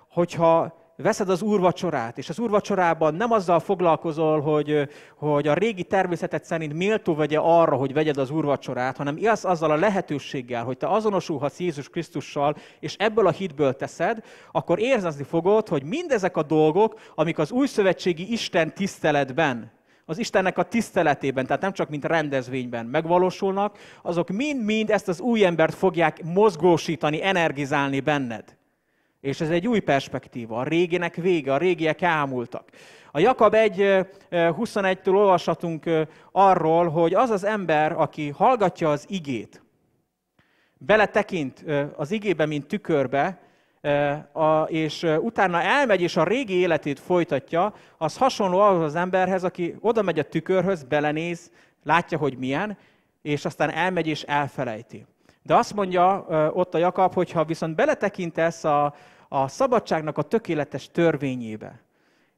hogyha veszed az úrvacsorát, és az úrvacsorában nem azzal foglalkozol, hogy, hogy a régi természetet szerint méltó vegye arra, hogy vegyed az úrvacsorát, hanem élsz azzal a lehetőséggel, hogy te azonosulhatsz Jézus Krisztussal, és ebből a hitből teszed, akkor érzni fogod, hogy mindezek a dolgok, amik az új szövetségi Isten tiszteletben, az Istennek a tiszteletében, tehát nem csak mint rendezvényben megvalósulnak, azok mind-mind ezt az új embert fogják mozgósítani, energizálni benned. És ez egy új perspektíva. A réginek vége, a régiek elmúltak. A Jakab 1.21-től olvashatunk arról, hogy az az ember, aki hallgatja az igét, beletekint az igébe, mint tükörbe, és utána elmegy, és a régi életét folytatja, az hasonló ahhoz az emberhez, aki oda megy a tükörhöz, belenéz, látja, hogy milyen, és aztán elmegy és elfelejti. De azt mondja ott a Jakab, hogy ha viszont beletekintesz a, a szabadságnak a tökéletes törvényébe.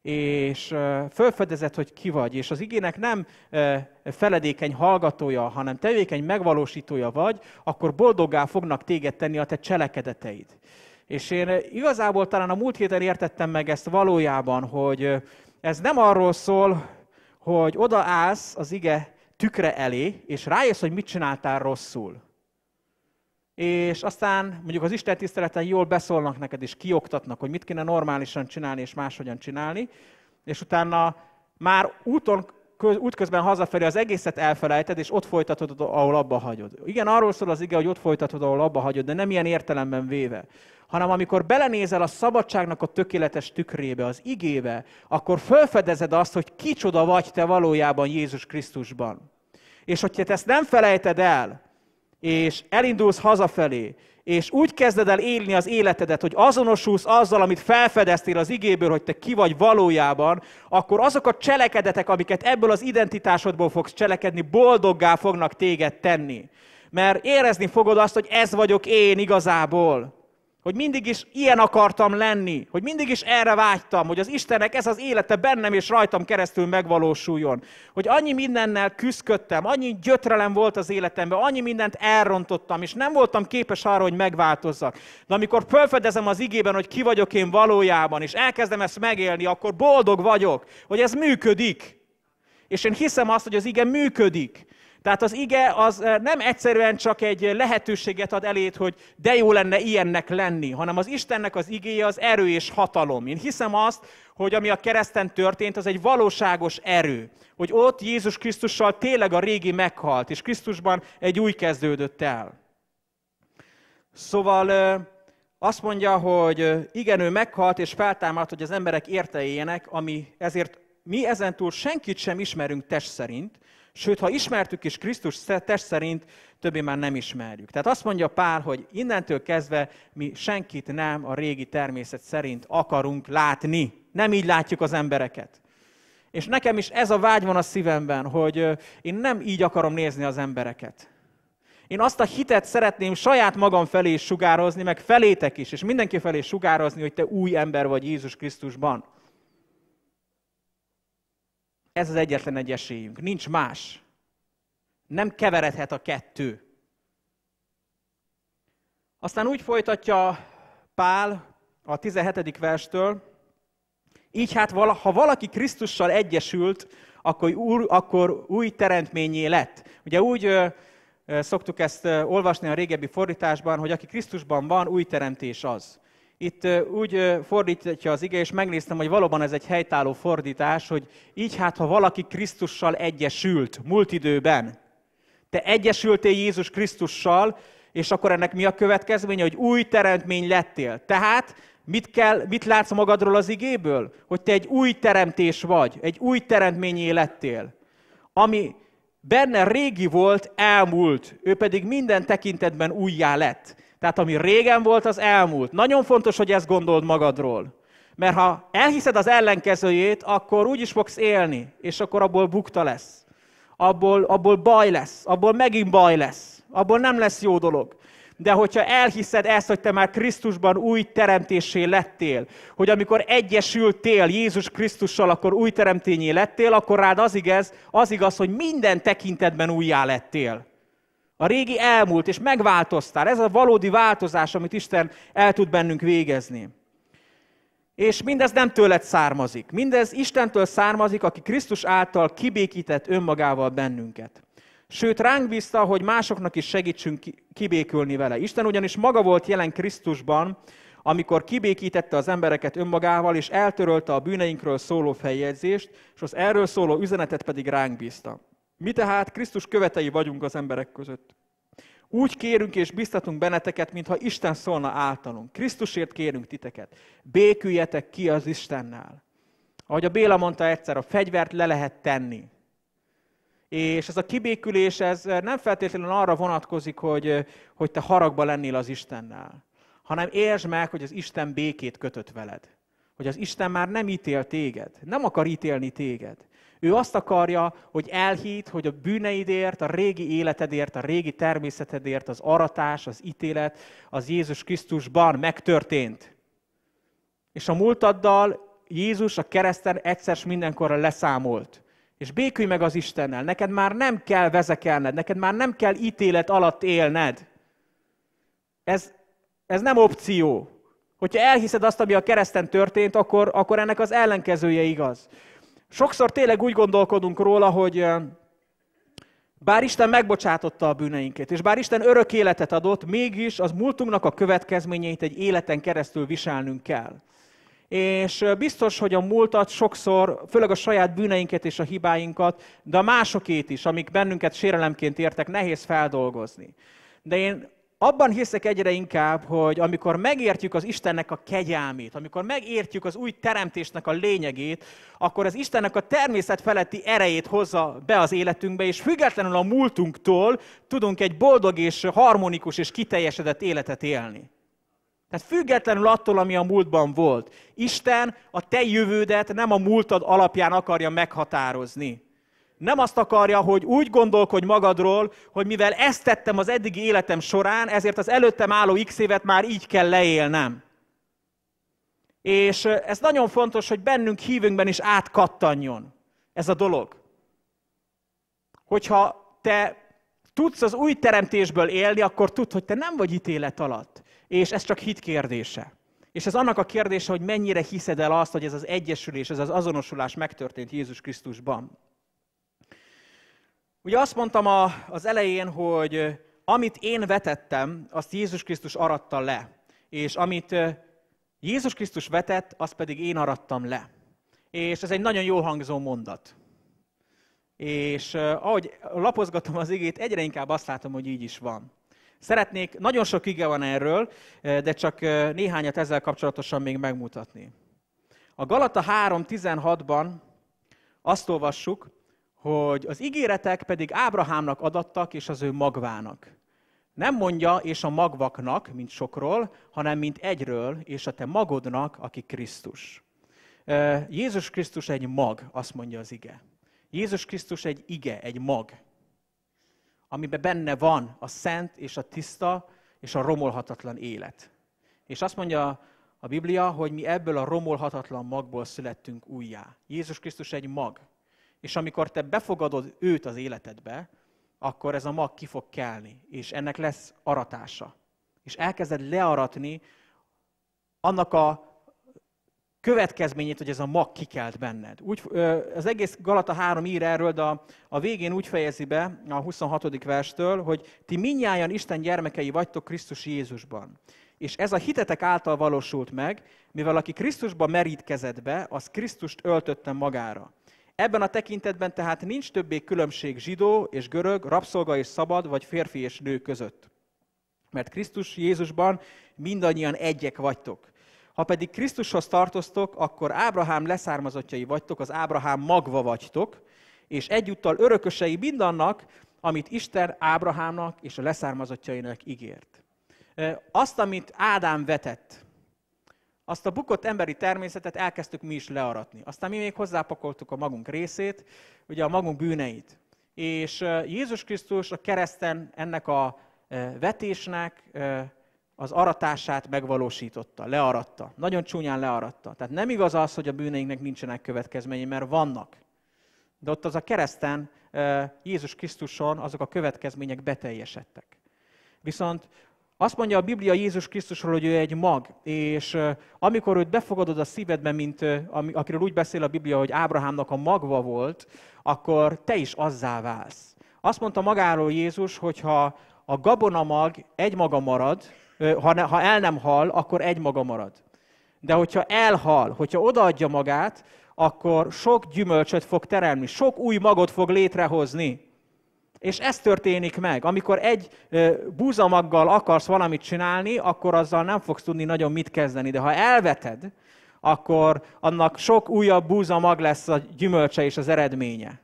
És felfedezed, hogy ki vagy. És az igének nem feledékeny hallgatója, hanem tevékeny megvalósítója vagy, akkor boldoggá fognak téged tenni a te cselekedeteid. És én igazából talán a múlt héten értettem meg ezt valójában, hogy ez nem arról szól, hogy odaállsz az ige tükre elé, és rájössz, hogy mit csináltál rosszul és aztán mondjuk az Isten tiszteleten jól beszólnak neked, és kioktatnak, hogy mit kéne normálisan csinálni, és máshogyan csinálni, és utána már úton, köz, útközben hazafelé az egészet elfelejted, és ott folytatod, ahol abba hagyod. Igen, arról szól az ige, hogy ott folytatod, ahol abba hagyod, de nem ilyen értelemben véve. Hanem amikor belenézel a szabadságnak a tökéletes tükrébe, az igébe, akkor felfedezed azt, hogy kicsoda vagy te valójában Jézus Krisztusban. És hogyha te ezt nem felejted el, és elindulsz hazafelé, és úgy kezded el élni az életedet, hogy azonosulsz azzal, amit felfedeztél az igéből, hogy te ki vagy valójában, akkor azok a cselekedetek, amiket ebből az identitásodból fogsz cselekedni, boldoggá fognak téged tenni. Mert érezni fogod azt, hogy ez vagyok én igazából hogy mindig is ilyen akartam lenni, hogy mindig is erre vágytam, hogy az Istennek ez az élete bennem és rajtam keresztül megvalósuljon. Hogy annyi mindennel küzdködtem, annyi gyötrelem volt az életemben, annyi mindent elrontottam, és nem voltam képes arra, hogy megváltozzak. De amikor felfedezem az igében, hogy ki vagyok én valójában, és elkezdem ezt megélni, akkor boldog vagyok, hogy ez működik. És én hiszem azt, hogy az ige működik. Tehát az ige az eh, nem egyszerűen csak egy lehetőséget ad elét, hogy de jó lenne ilyennek lenni, hanem az Istennek az igéje az erő és hatalom. Én hiszem azt, hogy ami a kereszten történt, az egy valóságos erő. Hogy ott Jézus Krisztussal tényleg a régi meghalt, és Krisztusban egy új kezdődött el. Szóval eh, azt mondja, hogy eh, igen, ő meghalt és feltámadt, hogy az emberek éljenek, ami ezért mi ezentúl senkit sem ismerünk test szerint, Sőt, ha ismertük is Krisztus test szerint, többé már nem ismerjük. Tehát azt mondja Pál, hogy innentől kezdve mi senkit nem a régi természet szerint akarunk látni. Nem így látjuk az embereket. És nekem is ez a vágy van a szívemben, hogy én nem így akarom nézni az embereket. Én azt a hitet szeretném saját magam felé sugározni, meg felétek is, és mindenki felé sugározni, hogy te új ember vagy Jézus Krisztusban. Ez az egyetlen egy esélyünk. Nincs más. Nem keveredhet a kettő. Aztán úgy folytatja Pál a 17. verstől, így hát, ha valaki Krisztussal egyesült, akkor, úr, akkor új teremtményé lett. Ugye úgy szoktuk ezt olvasni a régebbi fordításban, hogy aki Krisztusban van, új teremtés az. Itt úgy fordítja az ige, és megnéztem, hogy valóban ez egy helytálló fordítás, hogy így hát, ha valaki Krisztussal egyesült múlt időben, te egyesültél Jézus Krisztussal, és akkor ennek mi a következménye, hogy új teremtmény lettél. Tehát mit, kell, mit látsz magadról az igéből? Hogy te egy új teremtés vagy, egy új teremtményé lettél. Ami benne régi volt, elmúlt, ő pedig minden tekintetben újjá lett. Tehát ami régen volt, az elmúlt. Nagyon fontos, hogy ezt gondold magadról. Mert ha elhiszed az ellenkezőjét, akkor úgy is fogsz élni, és akkor abból bukta lesz. Abból, abból baj lesz, abból megint baj lesz, abból nem lesz jó dolog. De hogyha elhiszed ezt, hogy te már Krisztusban új teremtésé lettél, hogy amikor egyesültél Jézus Krisztussal, akkor új teremtényé lettél, akkor rád az igaz, az igaz, hogy minden tekintetben újjá lettél. A régi elmúlt, és megváltoztál. Ez a valódi változás, amit Isten el tud bennünk végezni. És mindez nem tőled származik. Mindez Istentől származik, aki Krisztus által kibékített önmagával bennünket. Sőt, ránk bízta, hogy másoknak is segítsünk kibékülni vele. Isten ugyanis maga volt jelen Krisztusban, amikor kibékítette az embereket önmagával, és eltörölte a bűneinkről szóló feljegyzést, és az erről szóló üzenetet pedig ránk bízta. Mi tehát Krisztus követei vagyunk az emberek között. Úgy kérünk és biztatunk benneteket, mintha Isten szólna általunk. Krisztusért kérünk titeket. Béküljetek ki az Istennel. Ahogy a Béla mondta egyszer, a fegyvert le lehet tenni. És ez a kibékülés, ez nem feltétlenül arra vonatkozik, hogy, hogy te haragba lennél az Istennel, hanem értsd meg, hogy az Isten békét kötött veled. Hogy az Isten már nem ítél téged, nem akar ítélni téged. Ő azt akarja, hogy elhít, hogy a bűneidért, a régi életedért, a régi természetedért az aratás, az ítélet az Jézus Krisztusban megtörtént. És a múltaddal Jézus a kereszten egyszer mindenkorra leszámolt. És békülj meg az Istennel, neked már nem kell vezekelned, neked már nem kell ítélet alatt élned. Ez, ez nem opció. Hogyha elhiszed azt, ami a kereszten történt, akkor, akkor ennek az ellenkezője igaz. Sokszor tényleg úgy gondolkodunk róla, hogy eh, bár Isten megbocsátotta a bűneinket, és bár Isten örök életet adott, mégis az múltunknak a következményeit egy életen keresztül viselnünk kell. És eh, biztos, hogy a múltat sokszor, főleg a saját bűneinket és a hibáinkat, de a másokét is, amik bennünket sérelemként értek, nehéz feldolgozni. De én abban hiszek egyre inkább, hogy amikor megértjük az Istennek a kegyelmét, amikor megértjük az új teremtésnek a lényegét, akkor az Istennek a természet feletti erejét hozza be az életünkbe, és függetlenül a múltunktól tudunk egy boldog és harmonikus és kiteljesedett életet élni. Tehát függetlenül attól, ami a múltban volt. Isten a te jövődet nem a múltad alapján akarja meghatározni. Nem azt akarja, hogy úgy gondolkodj magadról, hogy mivel ezt tettem az eddigi életem során, ezért az előttem álló x évet már így kell leélnem. És eh, ez nagyon fontos, hogy bennünk hívünkben is átkattanjon ez a dolog. Hogyha te tudsz az új teremtésből élni, akkor tudd, hogy te nem vagy ítélet alatt. És ez csak hit kérdése. És ez annak a kérdése, hogy mennyire hiszed el azt, hogy ez az egyesülés, ez az azonosulás megtörtént Jézus Krisztusban. Ugye azt mondtam az elején, hogy amit én vetettem, azt Jézus Krisztus aratta le. És amit Jézus Krisztus vetett, azt pedig én arattam le. És ez egy nagyon jól hangzó mondat. És ahogy lapozgatom az igét, egyre inkább azt látom, hogy így is van. Szeretnék, nagyon sok ige van erről, de csak néhányat ezzel kapcsolatosan még megmutatni. A Galata 3.16-ban azt olvassuk, hogy az ígéretek pedig Ábrahámnak adattak és az ő magvának. Nem mondja, és a magvaknak, mint sokról, hanem mint egyről, és a te magodnak, aki Krisztus. Jézus Krisztus egy mag, azt mondja az ige. Jézus Krisztus egy ige, egy mag, amiben benne van a szent és a tiszta és a romolhatatlan élet. És azt mondja a Biblia, hogy mi ebből a romolhatatlan magból születtünk újjá. Jézus Krisztus egy mag. És amikor te befogadod őt az életedbe, akkor ez a mag ki fog kelni, és ennek lesz aratása. És elkezded learatni annak a következményét, hogy ez a mag kikelt benned. Úgy, az egész Galata 3 ír erről, de a, a végén úgy fejezi be a 26. verstől, hogy ti minnyáján Isten gyermekei vagytok Krisztus Jézusban. És ez a hitetek által valósult meg, mivel aki Krisztusba merítkezett be, az Krisztust öltötte magára. Ebben a tekintetben tehát nincs többé különbség zsidó és görög, rabszolga és szabad, vagy férfi és nő között. Mert Krisztus Jézusban mindannyian egyek vagytok. Ha pedig Krisztushoz tartoztok, akkor Ábrahám leszármazottjai vagytok, az Ábrahám magva vagytok, és egyúttal örökösei mindannak, amit Isten Ábrahámnak és a leszármazottjainak ígért. Azt, amit Ádám vetett, azt a bukott emberi természetet elkezdtük mi is learatni. Aztán mi még hozzápakoltuk a magunk részét, ugye a magunk bűneit. És Jézus Krisztus a kereszten ennek a vetésnek az aratását megvalósította, learatta. Nagyon csúnyán learatta. Tehát nem igaz az, hogy a bűneinknek nincsenek következményei, mert vannak. De ott az a kereszten Jézus Krisztuson azok a következmények beteljesedtek. Viszont azt mondja a Biblia Jézus Krisztusról, hogy ő egy mag, és amikor őt befogadod a szívedbe, mint akiről úgy beszél a Biblia, hogy Ábrahámnak a magva volt, akkor te is azzá válsz. Azt mondta magáról Jézus, hogy ha a gabonamag maga marad, ha, ne, ha el nem hal, akkor egy maga marad. De hogyha elhal, hogyha odaadja magát, akkor sok gyümölcsöt fog teremni, sok új magot fog létrehozni. És ez történik meg. Amikor egy búzamaggal akarsz valamit csinálni, akkor azzal nem fogsz tudni nagyon mit kezdeni. De ha elveted, akkor annak sok újabb búzamag lesz a gyümölcse és az eredménye.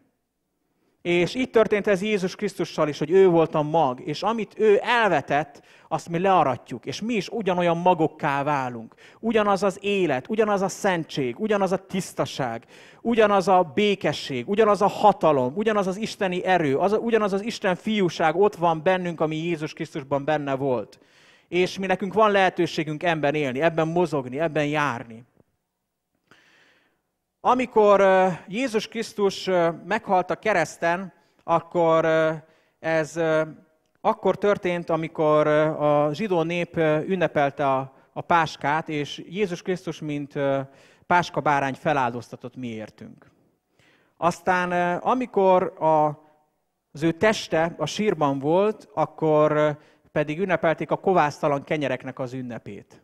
És így történt ez Jézus Krisztussal is, hogy ő volt a mag, és amit ő elvetett, azt mi learatjuk, és mi is ugyanolyan magokká válunk. Ugyanaz az élet, ugyanaz a szentség, ugyanaz a tisztaság, ugyanaz a békesség, ugyanaz a hatalom, ugyanaz az isteni erő, az, ugyanaz az Isten fiúság ott van bennünk, ami Jézus Krisztusban benne volt. És mi nekünk van lehetőségünk ebben élni, ebben mozogni, ebben járni. Amikor Jézus Krisztus meghalt a kereszten, akkor ez akkor történt, amikor a zsidó nép ünnepelte a, páskát, és Jézus Krisztus, mint páska bárány feláldoztatott mi értünk. Aztán amikor a, az ő teste a sírban volt, akkor pedig ünnepelték a kovásztalan kenyereknek az ünnepét.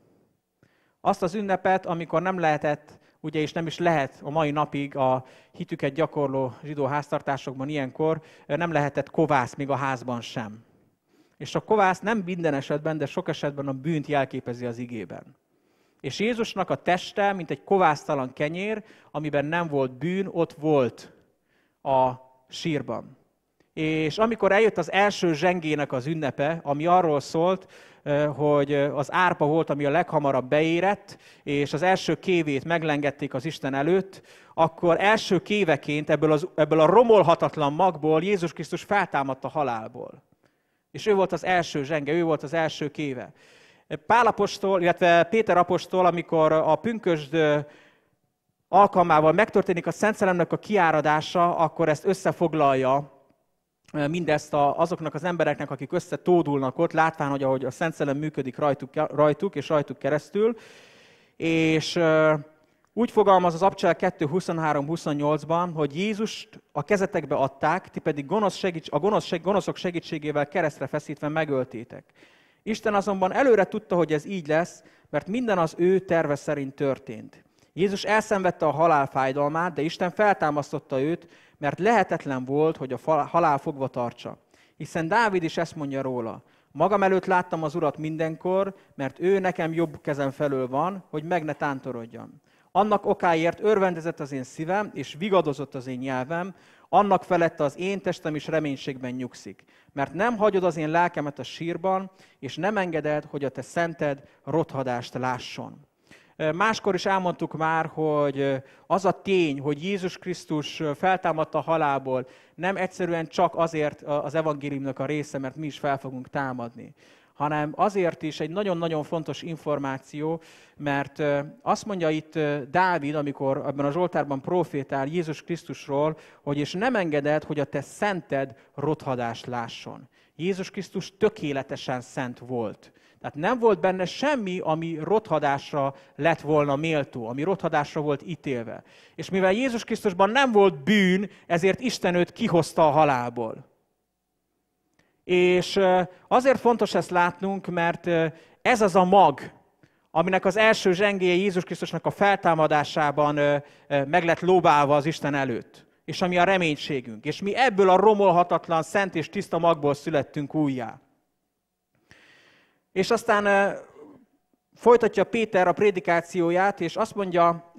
Azt az ünnepet, amikor nem lehetett ugye, és nem is lehet a mai napig a hitüket gyakorló zsidó háztartásokban ilyenkor, nem lehetett kovász még a házban sem. És a kovász nem minden esetben, de sok esetben a bűnt jelképezi az igében. És Jézusnak a teste, mint egy kovásztalan kenyér, amiben nem volt bűn, ott volt a sírban. És amikor eljött az első zsengének az ünnepe, ami arról szólt, hogy az árpa volt, ami a leghamarabb beérett, és az első kévét meglengették az Isten előtt, akkor első kéveként ebből, az, ebből a romolhatatlan magból Jézus Krisztus feltámadt a halálból. És ő volt az első zsenge, ő volt az első kéve. Pál apostol, illetve Péter apostol, amikor a pünkösd alkalmával megtörténik a Szent Szellemnek a kiáradása, akkor ezt összefoglalja mindezt a, azoknak az embereknek, akik összetódulnak ott, látván, hogy ahogy a Szent Szellem működik rajtuk, rajtuk és rajtuk keresztül. És úgy fogalmaz az Abcsel 22328 28 ban hogy Jézust a kezetekbe adták, ti pedig gonosz segíts, a gonosz, gonoszok segítségével keresztre feszítve megöltétek. Isten azonban előre tudta, hogy ez így lesz, mert minden az ő terve szerint történt. Jézus elszenvedte a halál fájdalmát, de Isten feltámasztotta őt, mert lehetetlen volt, hogy a halál fogva tartsa. Hiszen Dávid is ezt mondja róla. Magam előtt láttam az urat mindenkor, mert ő nekem jobb kezem felől van, hogy meg ne tántorodjam. Annak okáért örvendezett az én szívem, és vigadozott az én nyelvem, annak felett az én testem is reménységben nyugszik. Mert nem hagyod az én lelkemet a sírban, és nem engeded, hogy a te szented rothadást lásson. Máskor is elmondtuk már, hogy az a tény, hogy Jézus Krisztus feltámadta a halálból, nem egyszerűen csak azért az evangéliumnak a része, mert mi is fel fogunk támadni, hanem azért is egy nagyon-nagyon fontos információ, mert azt mondja itt Dávid, amikor ebben a Zsoltárban profétál Jézus Krisztusról, hogy és nem engeded, hogy a te szented rothadást lásson. Jézus Krisztus tökéletesen szent volt. Tehát nem volt benne semmi, ami rothadásra lett volna méltó, ami rothadásra volt ítélve. És mivel Jézus Krisztusban nem volt bűn, ezért Isten őt kihozta a halálból. És azért fontos ezt látnunk, mert ez az a mag, aminek az első zsengéje Jézus Krisztusnak a feltámadásában meg lett lóbálva az Isten előtt, és ami a reménységünk. És mi ebből a romolhatatlan, szent és tiszta magból születtünk újjá. És aztán folytatja Péter a prédikációját, és azt mondja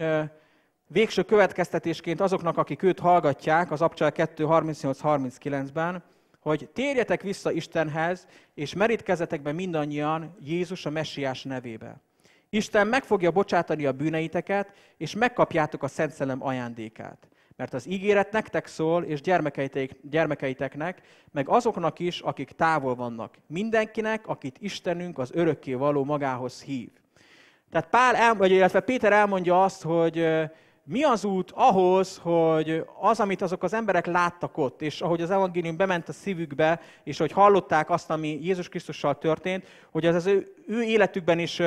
végső következtetésként azoknak, akik őt hallgatják, az Abcsel 238 39 ben hogy térjetek vissza Istenhez, és merítkezzetek be mindannyian Jézus a messiás nevébe. Isten meg fogja bocsátani a bűneiteket, és megkapjátok a Szent Szellem ajándékát. Mert az ígéret nektek szól, és gyermekeitek, gyermekeiteknek, meg azoknak is, akik távol vannak. Mindenkinek, akit Istenünk az örökké való magához hív. Tehát Pál el, vagy, illetve Péter elmondja azt, hogy mi az út ahhoz, hogy az, amit azok az emberek láttak ott, és ahogy az evangélium bement a szívükbe, és hogy hallották azt, ami Jézus Krisztussal történt, hogy az, az ő, ő életükben is,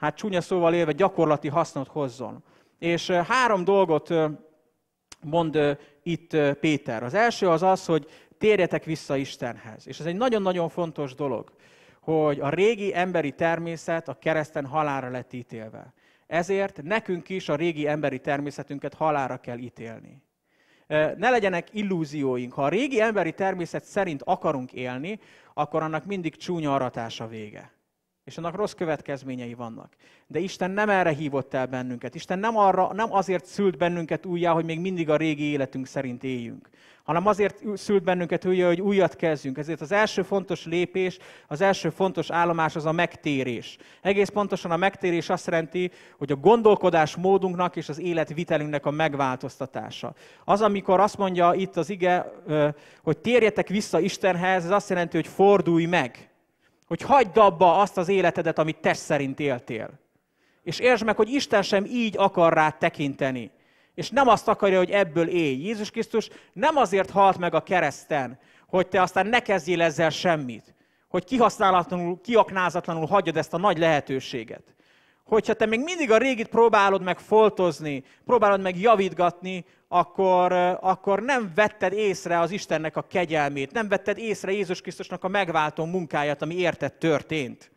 hát csúnya szóval élve, gyakorlati hasznot hozzon. És három dolgot mond itt Péter. Az első az az, hogy térjetek vissza Istenhez. És ez egy nagyon-nagyon fontos dolog, hogy a régi emberi természet a kereszten halára lett ítélve. Ezért nekünk is a régi emberi természetünket halára kell ítélni. Ne legyenek illúzióink. Ha a régi emberi természet szerint akarunk élni, akkor annak mindig csúnya aratása vége. És annak rossz következményei vannak. De Isten nem erre hívott el bennünket. Isten nem, arra, nem azért szült bennünket újjá, hogy még mindig a régi életünk szerint éljünk, hanem azért szült bennünket újjá, hogy újat kezdjünk. Ezért az első fontos lépés, az első fontos állomás az a megtérés. Egész pontosan a megtérés azt jelenti, hogy a gondolkodás módunknak és az életvitelünknek a megváltoztatása. Az, amikor azt mondja itt az ige, hogy térjetek vissza Istenhez, ez azt jelenti, hogy fordulj meg hogy hagyd abba azt az életedet, amit te szerint éltél. És értsd meg, hogy Isten sem így akar rá tekinteni. És nem azt akarja, hogy ebből élj. Jézus Krisztus nem azért halt meg a kereszten, hogy te aztán ne kezdjél ezzel semmit. Hogy kihasználatlanul, kiaknázatlanul hagyjad ezt a nagy lehetőséget hogyha te még mindig a régit próbálod meg foltozni, próbálod meg javítgatni, akkor, akkor nem vetted észre az Istennek a kegyelmét, nem vetted észre Jézus Krisztusnak a megváltó munkáját, ami érted történt.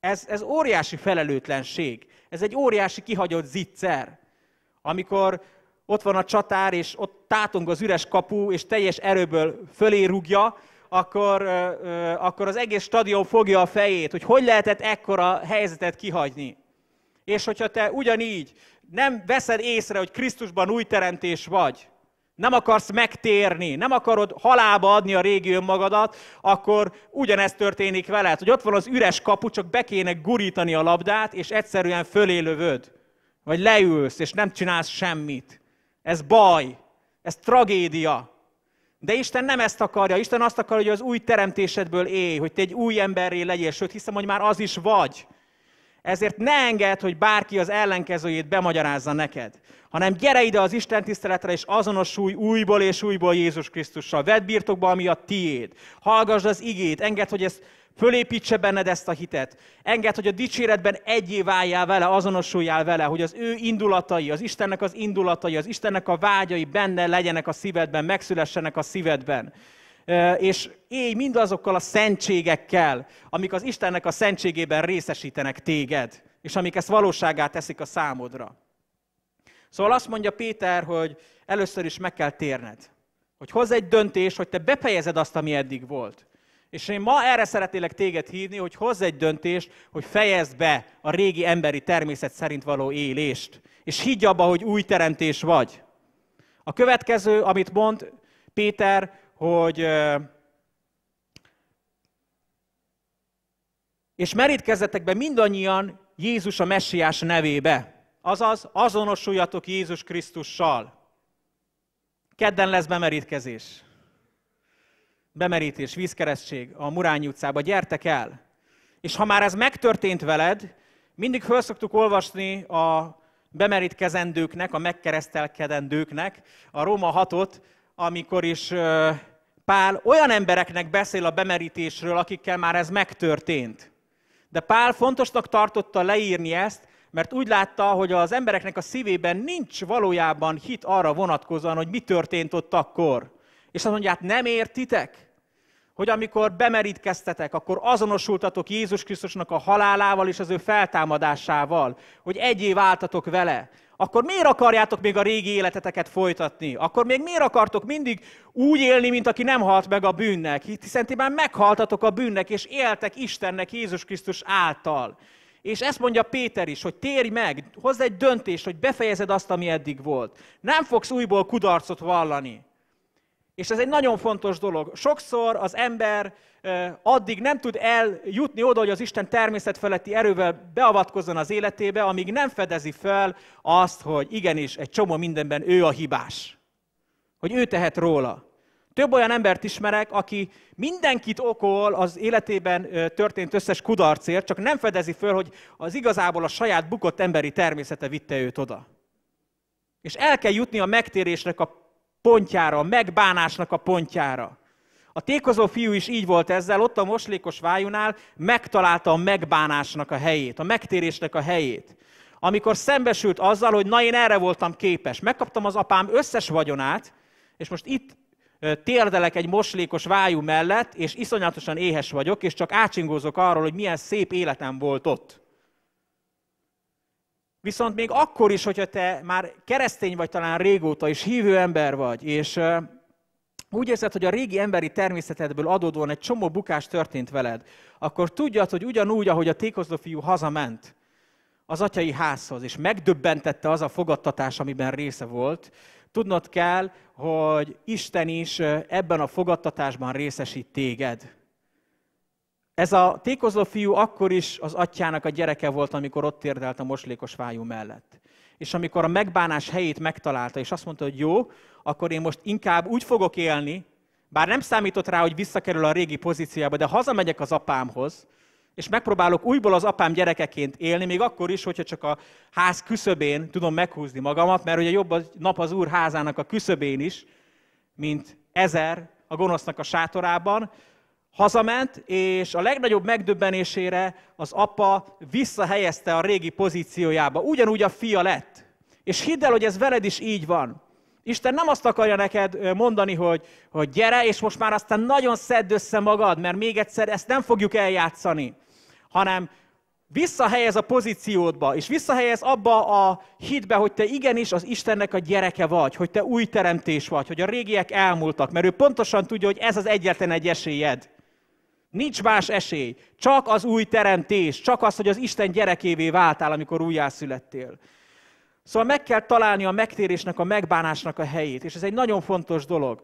Ez, ez óriási felelőtlenség, ez egy óriási kihagyott zicser. Amikor ott van a csatár, és ott tátong az üres kapu, és teljes erőből fölé rúgja, akkor, akkor az egész stadion fogja a fejét, hogy hogy lehetett ekkora helyzetet kihagyni. És hogyha te ugyanígy nem veszed észre, hogy Krisztusban új teremtés vagy, nem akarsz megtérni, nem akarod halába adni a régi önmagadat, akkor ugyanez történik veled, hogy ott van az üres kapu, csak be kéne gurítani a labdát, és egyszerűen fölélövöd. Vagy leülsz, és nem csinálsz semmit. Ez baj, ez tragédia. De Isten nem ezt akarja. Isten azt akarja, hogy az új teremtésedből élj, hogy te egy új emberré legyél. Sőt, hiszem, hogy már az is vagy. Ezért ne engedd, hogy bárki az ellenkezőjét bemagyarázza neked, hanem gyere ide az Isten tiszteletre, és azonosulj újból és újból Jézus Krisztussal. Vedd birtokba, ami a tiéd. Hallgass az igét, engedd, hogy ez Fölépítse benned ezt a hitet. Engedd, hogy a dicséretben egyé váljál vele, azonosuljál vele, hogy az ő indulatai, az Istennek az indulatai, az Istennek a vágyai benne legyenek a szívedben, megszülessenek a szívedben. És élj mindazokkal a szentségekkel, amik az Istennek a szentségében részesítenek téged, és amik ezt valóságát teszik a számodra. Szóval azt mondja Péter, hogy először is meg kell térned. Hogy hozz egy döntés, hogy te befejezed azt, ami eddig volt. És én ma erre szeretélek téged hívni, hogy hozz egy döntést, hogy fejezd be a régi emberi természet szerint való élést. És higgy abba, hogy új teremtés vagy. A következő, amit mond Péter, hogy és merítkezzetek be mindannyian Jézus a messiás nevébe. Azaz, azonosuljatok Jézus Krisztussal. Kedden lesz bemerítkezés bemerítés, vízkeresztség a Murányi utcába, gyertek el. És ha már ez megtörtént veled, mindig föl szoktuk olvasni a bemerítkezendőknek, a megkeresztelkedendőknek a Róma 6 amikor is Pál olyan embereknek beszél a bemerítésről, akikkel már ez megtörtént. De Pál fontosnak tartotta leírni ezt, mert úgy látta, hogy az embereknek a szívében nincs valójában hit arra vonatkozóan, hogy mi történt ott akkor. És azt mondja, hát nem értitek? hogy amikor bemerítkeztetek, akkor azonosultatok Jézus Krisztusnak a halálával és az ő feltámadásával, hogy egyé váltatok vele, akkor miért akarjátok még a régi életeteket folytatni? Akkor még miért akartok mindig úgy élni, mint aki nem halt meg a bűnnek? Hiszen ti már meghaltatok a bűnnek, és éltek Istennek Jézus Krisztus által. És ezt mondja Péter is, hogy térj meg, hozz egy döntést, hogy befejezed azt, ami eddig volt. Nem fogsz újból kudarcot vallani. És ez egy nagyon fontos dolog. Sokszor az ember addig nem tud eljutni oda, hogy az Isten természetfeletti erővel beavatkozzon az életébe, amíg nem fedezi fel azt, hogy igenis egy csomó mindenben ő a hibás. Hogy ő tehet róla. Több olyan embert ismerek, aki mindenkit okol az életében történt összes kudarcért, csak nem fedezi föl, hogy az igazából a saját bukott emberi természete vitte őt oda. És el kell jutni a megtérésnek a pontjára, a megbánásnak a pontjára. A tékozó fiú is így volt ezzel, ott a moslékos vájunál megtalálta a megbánásnak a helyét, a megtérésnek a helyét. Amikor szembesült azzal, hogy na én erre voltam képes, megkaptam az apám összes vagyonát, és most itt térdelek egy moslékos vájú mellett, és iszonyatosan éhes vagyok, és csak ácsingózok arról, hogy milyen szép életem volt ott. Viszont még akkor is, hogyha te már keresztény vagy talán régóta, és hívő ember vagy, és úgy érzed, hogy a régi emberi természetedből adódóan egy csomó bukás történt veled, akkor tudjad, hogy ugyanúgy, ahogy a tékozló fiú hazament az atyai házhoz, és megdöbbentette az a fogadtatás, amiben része volt, tudnod kell, hogy Isten is ebben a fogadtatásban részesít téged. Ez a tékozló fiú akkor is az atyának a gyereke volt, amikor ott érdelt a moslékos vájú mellett. És amikor a megbánás helyét megtalálta, és azt mondta, hogy jó, akkor én most inkább úgy fogok élni, bár nem számított rá, hogy visszakerül a régi pozíciába, de hazamegyek az apámhoz, és megpróbálok újból az apám gyerekeként élni, még akkor is, hogyha csak a ház küszöbén tudom meghúzni magamat, mert ugye jobb a nap az úr házának a küszöbén is, mint ezer a gonosznak a sátorában, Hazament, és a legnagyobb megdöbbenésére az apa visszahelyezte a régi pozíciójába. Ugyanúgy a fia lett. És hidd el, hogy ez veled is így van. Isten nem azt akarja neked mondani, hogy, hogy gyere, és most már aztán nagyon szedd össze magad, mert még egyszer ezt nem fogjuk eljátszani, hanem visszahelyez a pozíciódba, és visszahelyez abba a hitbe, hogy te igenis az Istennek a gyereke vagy, hogy te új teremtés vagy, hogy a régiek elmúltak, mert ő pontosan tudja, hogy ez az egyetlen egy esélyed. Nincs más esély, csak az új teremtés, csak az, hogy az Isten gyerekévé váltál, amikor újjászülettél. Szóval meg kell találni a megtérésnek, a megbánásnak a helyét, és ez egy nagyon fontos dolog.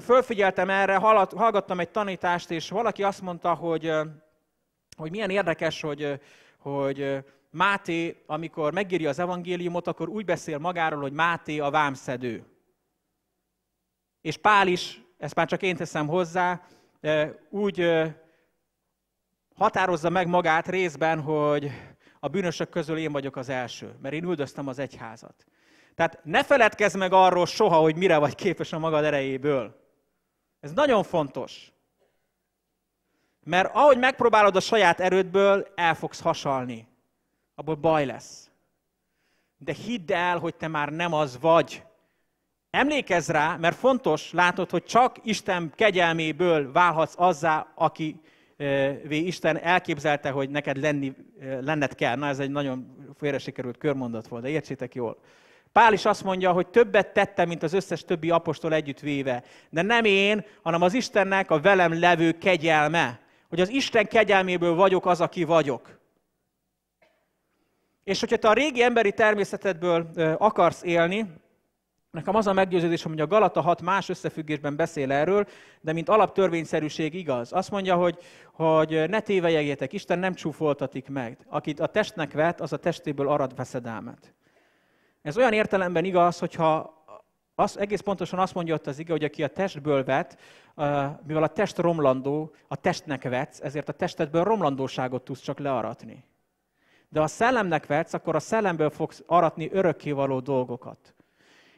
Fölfigyeltem erre, hallgattam egy tanítást, és valaki azt mondta, hogy, hogy milyen érdekes, hogy, hogy Máté, amikor megírja az evangéliumot, akkor úgy beszél magáról, hogy Máté a vámszedő. És Pál is, ezt már csak én teszem hozzá, úgy határozza meg magát részben, hogy a bűnösök közül én vagyok az első, mert én üldöztem az egyházat. Tehát ne feledkezz meg arról soha, hogy mire vagy képes a magad erejéből. Ez nagyon fontos. Mert ahogy megpróbálod a saját erődből, el fogsz hasalni. Abból baj lesz. De hidd el, hogy te már nem az vagy, Emlékezz rá, mert fontos látod, hogy csak Isten kegyelméből válhatsz azzá, aki Isten elképzelte, hogy neked lenni, lenned kell. Na, ez egy nagyon félre sikerült körmondat volt, de értsétek jól. Pál is azt mondja, hogy többet tettem, mint az összes többi apostol együttvéve. De nem én, hanem az Istennek a velem levő kegyelme. Hogy az Isten kegyelméből vagyok az, aki vagyok. És hogyha te a régi emberi természetedből akarsz élni, Nekem az a meggyőződés, hogy a Galata 6 más összefüggésben beszél erről, de mint alaptörvényszerűség igaz. Azt mondja, hogy, hogy ne tévejegjetek, Isten nem csúfoltatik meg. Akit a testnek vet, az a testéből arad veszedelmet. Ez olyan értelemben igaz, hogyha az, egész pontosan azt mondja ott az ige, hogy aki a testből vet, mivel a test romlandó, a testnek vetsz, ezért a testedből romlandóságot tudsz csak learatni. De ha a szellemnek vetsz, akkor a szellemből fogsz aratni örökkévaló dolgokat.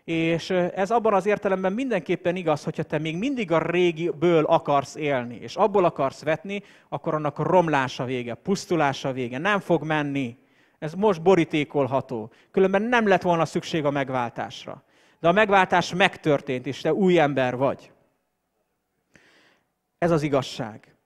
És ez abban az értelemben mindenképpen igaz, hogyha te még mindig a régiből akarsz élni, és abból akarsz vetni, akkor annak romlása vége, pusztulása vége, nem fog menni. Ez most borítékolható. Különben nem lett volna szükség a megváltásra. De a megváltás megtörtént, és te új ember vagy. Ez az igazság.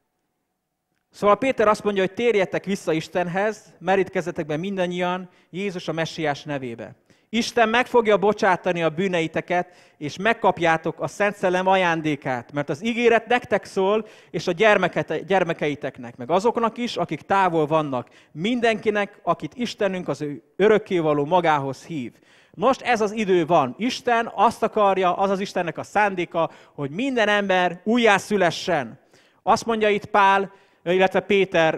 Szóval Péter azt mondja, hogy térjetek vissza Istenhez, merítkezzetek be mindannyian Jézus a messiás nevébe. Isten meg fogja bocsátani a bűneiteket, és megkapjátok a Szent Szellem ajándékát, mert az ígéret nektek szól, és a gyermeket, gyermekeiteknek, meg azoknak is, akik távol vannak, mindenkinek, akit Istenünk az ő örökkévaló magához hív. Most ez az idő van. Isten azt akarja, az az Istennek a szándéka, hogy minden ember újjászülessen. Azt mondja itt Pál, illetve Péter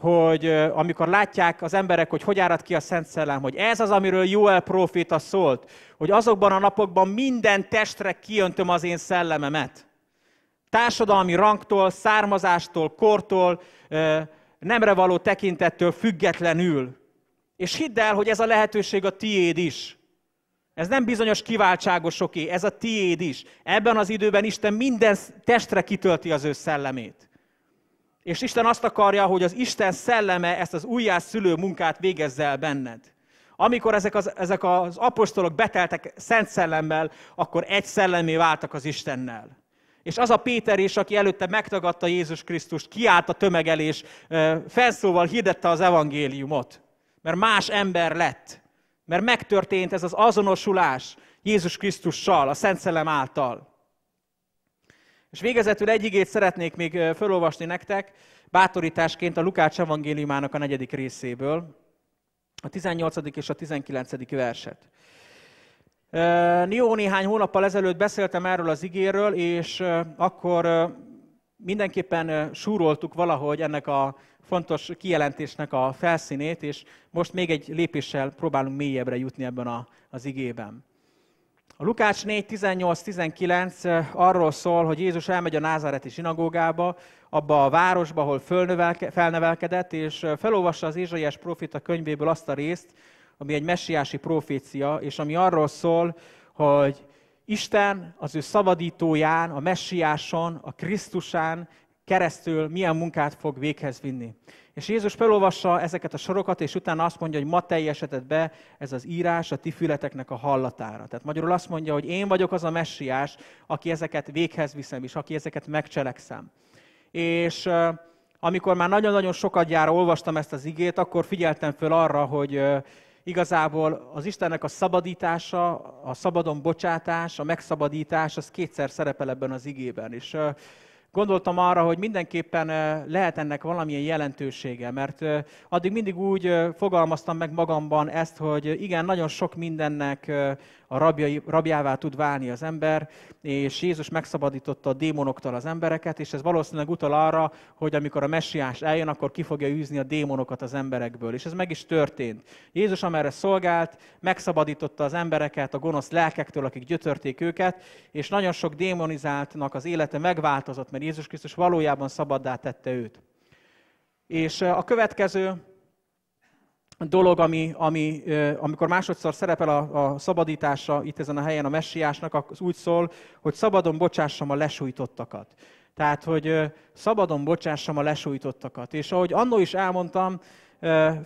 hogy amikor látják az emberek, hogy hogy árad ki a Szent Szellem, hogy ez az, amiről Joel proféta szólt, hogy azokban a napokban minden testre kiöntöm az én szellememet. Társadalmi rangtól, származástól, kortól, nemre való tekintettől függetlenül. És hidd el, hogy ez a lehetőség a tiéd is. Ez nem bizonyos kiváltságosoké, ez a tiéd is. Ebben az időben Isten minden testre kitölti az ő szellemét. És Isten azt akarja, hogy az Isten szelleme ezt az újjászülő munkát végezze el benned. Amikor ezek az, ezek az apostolok beteltek szent szellemmel, akkor egy szellemé váltak az Istennel. És az a Péter is, aki előtte megtagadta Jézus Krisztust, kiállt a tömegelés, felszóval hirdette az evangéliumot. Mert más ember lett. Mert megtörtént ez az azonosulás Jézus Krisztussal, a Szent Szellem által. És végezetül egy igét szeretnék még felolvasni nektek, bátorításként a Lukács evangéliumának a negyedik részéből, a 18. és a 19. verset. Jó néhány hónappal ezelőtt beszéltem erről az igéről, és akkor mindenképpen súroltuk valahogy ennek a fontos kijelentésnek a felszínét, és most még egy lépéssel próbálunk mélyebbre jutni ebben az igében. A Lukács 4, 18-19 eh, arról szól, hogy Jézus elmegy a názáreti zsinagógába, abba a városba, ahol felnevelkedett, és eh, felolvassa az Ézsaiás profita könyvéből azt a részt, ami egy messiási profécia, és ami arról szól, hogy Isten az ő szabadítóján, a messiáson, a Krisztusán keresztül milyen munkát fog véghez vinni. És Jézus felolvassa ezeket a sorokat, és utána azt mondja, hogy ma teljesedett be ez az írás a ti fületeknek a hallatára. Tehát magyarul azt mondja, hogy én vagyok az a messiás, aki ezeket véghez viszem, és aki ezeket megcselekszem. És amikor már nagyon-nagyon sokat jár olvastam ezt az igét, akkor figyeltem föl arra, hogy igazából az Istennek a szabadítása, a szabadon bocsátás, a megszabadítás, az kétszer szerepel ebben az igében. És gondoltam arra, hogy mindenképpen lehet ennek valamilyen jelentősége, mert addig mindig úgy fogalmaztam meg magamban ezt, hogy igen, nagyon sok mindennek a rabjai, rabjává tud válni az ember, és Jézus megszabadította a démonoktól az embereket, és ez valószínűleg utal arra, hogy amikor a messiás eljön, akkor ki fogja űzni a démonokat az emberekből. És ez meg is történt. Jézus amerre szolgált, megszabadította az embereket a gonosz lelkektől, akik gyötörték őket, és nagyon sok démonizáltnak az élete megváltozott, mert Jézus Krisztus valójában szabaddá tette őt. És a következő dolog, ami, ami, amikor másodszor szerepel a, a szabadítása itt ezen a helyen a messiásnak, az úgy szól, hogy szabadon bocsássam a lesújtottakat. Tehát, hogy szabadon bocsássam a lesújtottakat. És ahogy annó is elmondtam,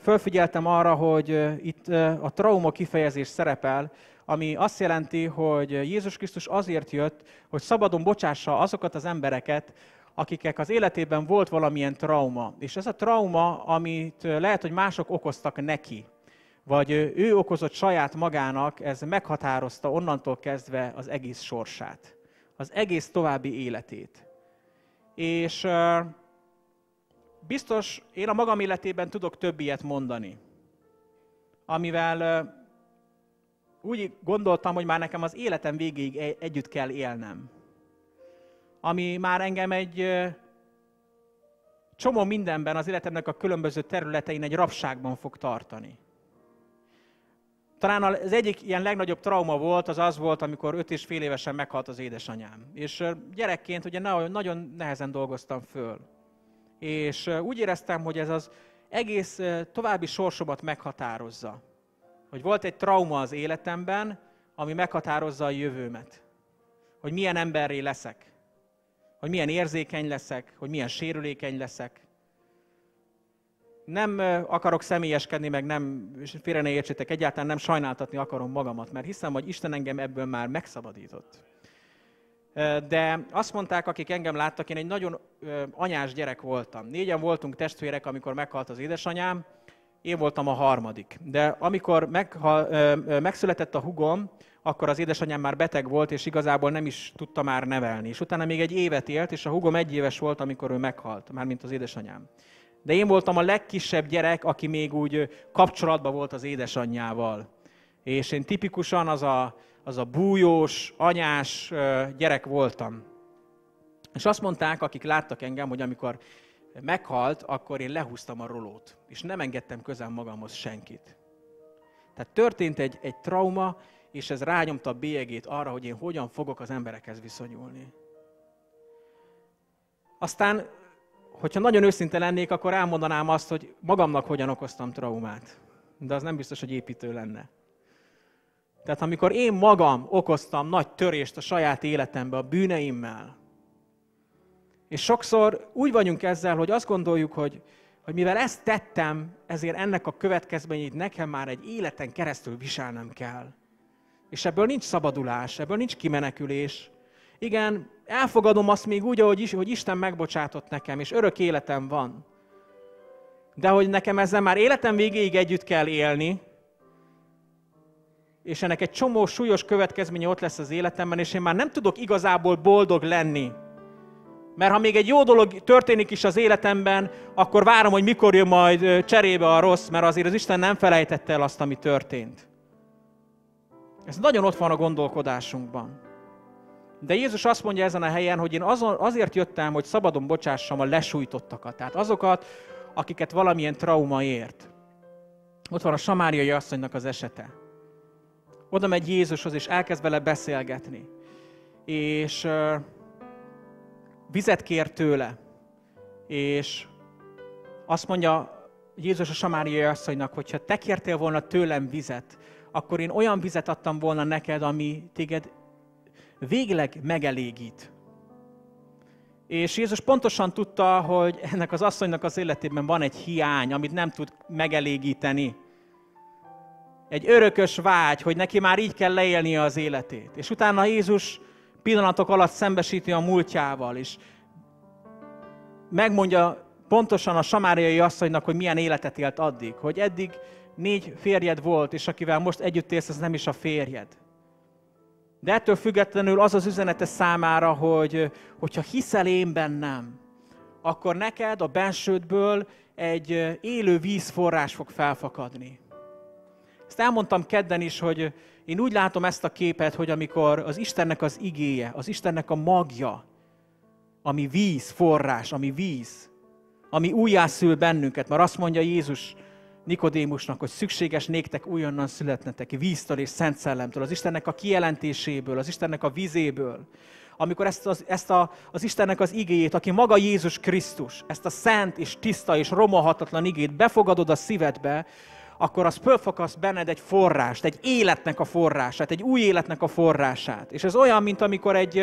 fölfigyeltem arra, hogy itt a trauma kifejezés szerepel, ami azt jelenti, hogy Jézus Krisztus azért jött, hogy szabadon bocsássa azokat az embereket, akiknek az életében volt valamilyen trauma. És ez a trauma, amit lehet, hogy mások okoztak neki, vagy ő okozott saját magának, ez meghatározta onnantól kezdve az egész sorsát, az egész további életét. És biztos én a magam életében tudok több ilyet mondani, amivel úgy gondoltam, hogy már nekem az életem végéig e-, együtt kell élnem ami már engem egy csomó mindenben az életemnek a különböző területein egy rabságban fog tartani. Talán az egyik ilyen legnagyobb trauma volt, az az volt, amikor öt és fél évesen meghalt az édesanyám. És gyerekként ugye nagyon nehezen dolgoztam föl. És úgy éreztem, hogy ez az egész további sorsomat meghatározza. Hogy volt egy trauma az életemben, ami meghatározza a jövőmet. Hogy milyen emberré leszek hogy milyen érzékeny leszek, hogy milyen sérülékeny leszek. Nem akarok személyeskedni, meg nem, félre ne értsétek, egyáltalán nem sajnáltatni akarom magamat, mert hiszem, hogy Isten engem ebből már megszabadított. De azt mondták, akik engem láttak, én egy nagyon anyás gyerek voltam. Négyen voltunk testvérek, amikor meghalt az édesanyám, én voltam a harmadik. De amikor meghal, megszületett a hugom, akkor az édesanyám már beteg volt, és igazából nem is tudta már nevelni. És utána még egy évet élt, és a hugom egy éves volt, amikor ő meghalt, már mint az édesanyám. De én voltam a legkisebb gyerek, aki még úgy kapcsolatban volt az édesanyjával. És én tipikusan az a, az a bújós, anyás gyerek voltam. És azt mondták, akik láttak engem, hogy amikor meghalt, akkor én lehúztam a rolót, és nem engedtem közel magamhoz senkit. Tehát történt egy, egy trauma, és ez rányomta a bélyegét arra, hogy én hogyan fogok az emberekhez viszonyulni. Aztán, hogyha nagyon őszinte lennék, akkor elmondanám azt, hogy magamnak hogyan okoztam traumát. De az nem biztos, hogy építő lenne. Tehát amikor én magam okoztam nagy törést a saját életembe, a bűneimmel, és sokszor úgy vagyunk ezzel, hogy azt gondoljuk, hogy, hogy mivel ezt tettem, ezért ennek a következményét nekem már egy életen keresztül viselnem kell. És ebből nincs szabadulás, ebből nincs kimenekülés. Igen, elfogadom azt még úgy, ahogy, hogy Isten megbocsátott nekem, és örök életem van. De hogy nekem ezzel már életem végéig együtt kell élni, és ennek egy csomó súlyos következménye ott lesz az életemben, és én már nem tudok igazából boldog lenni. Mert ha még egy jó dolog történik is az életemben, akkor várom, hogy mikor jön majd cserébe a rossz, mert azért az Isten nem felejtette el azt, ami történt. Ez nagyon ott van a gondolkodásunkban. De Jézus azt mondja ezen a helyen, hogy én azon, azért jöttem, hogy szabadon bocsássam a lesújtottakat. Tehát azokat, akiket valamilyen trauma ért. Ott van a samáriai asszonynak az esete. Oda megy Jézushoz, és elkezd vele beszélgetni. És uh, vizet kér tőle. És azt mondja Jézus a samáriai asszonynak, hogyha te kértél volna tőlem vizet, akkor én olyan vizet adtam volna neked, ami téged végleg megelégít. És Jézus pontosan tudta, hogy ennek az asszonynak az életében van egy hiány, amit nem tud megelégíteni. Egy örökös vágy, hogy neki már így kell leélnie az életét. És utána Jézus pillanatok alatt szembesíti a múltjával, és megmondja pontosan a samáriai asszonynak, hogy milyen életet élt addig, hogy eddig négy férjed volt, és akivel most együtt élsz, az nem is a férjed. De ettől függetlenül az az üzenete számára, hogy hogyha hiszel én bennem, akkor neked a bensődből egy élő vízforrás fog felfakadni. Ezt elmondtam kedden is, hogy én úgy látom ezt a képet, hogy amikor az Istennek az igéje, az Istennek a magja, ami víz, forrás, ami víz, ami újjászül bennünket, mert azt mondja Jézus, Nikodémusnak, hogy szükséges néktek újonnan születnetek, víztől és szent szellemtől, az Istennek a kijelentéséből, az Istennek a vizéből. Amikor ezt, az, ezt a, az Istennek az igéjét, aki maga Jézus Krisztus, ezt a szent és tiszta és romolhatatlan igét befogadod a szívedbe, akkor az fölfakasz benned egy forrást, egy életnek a forrását, egy új életnek a forrását. És ez olyan, mint amikor egy,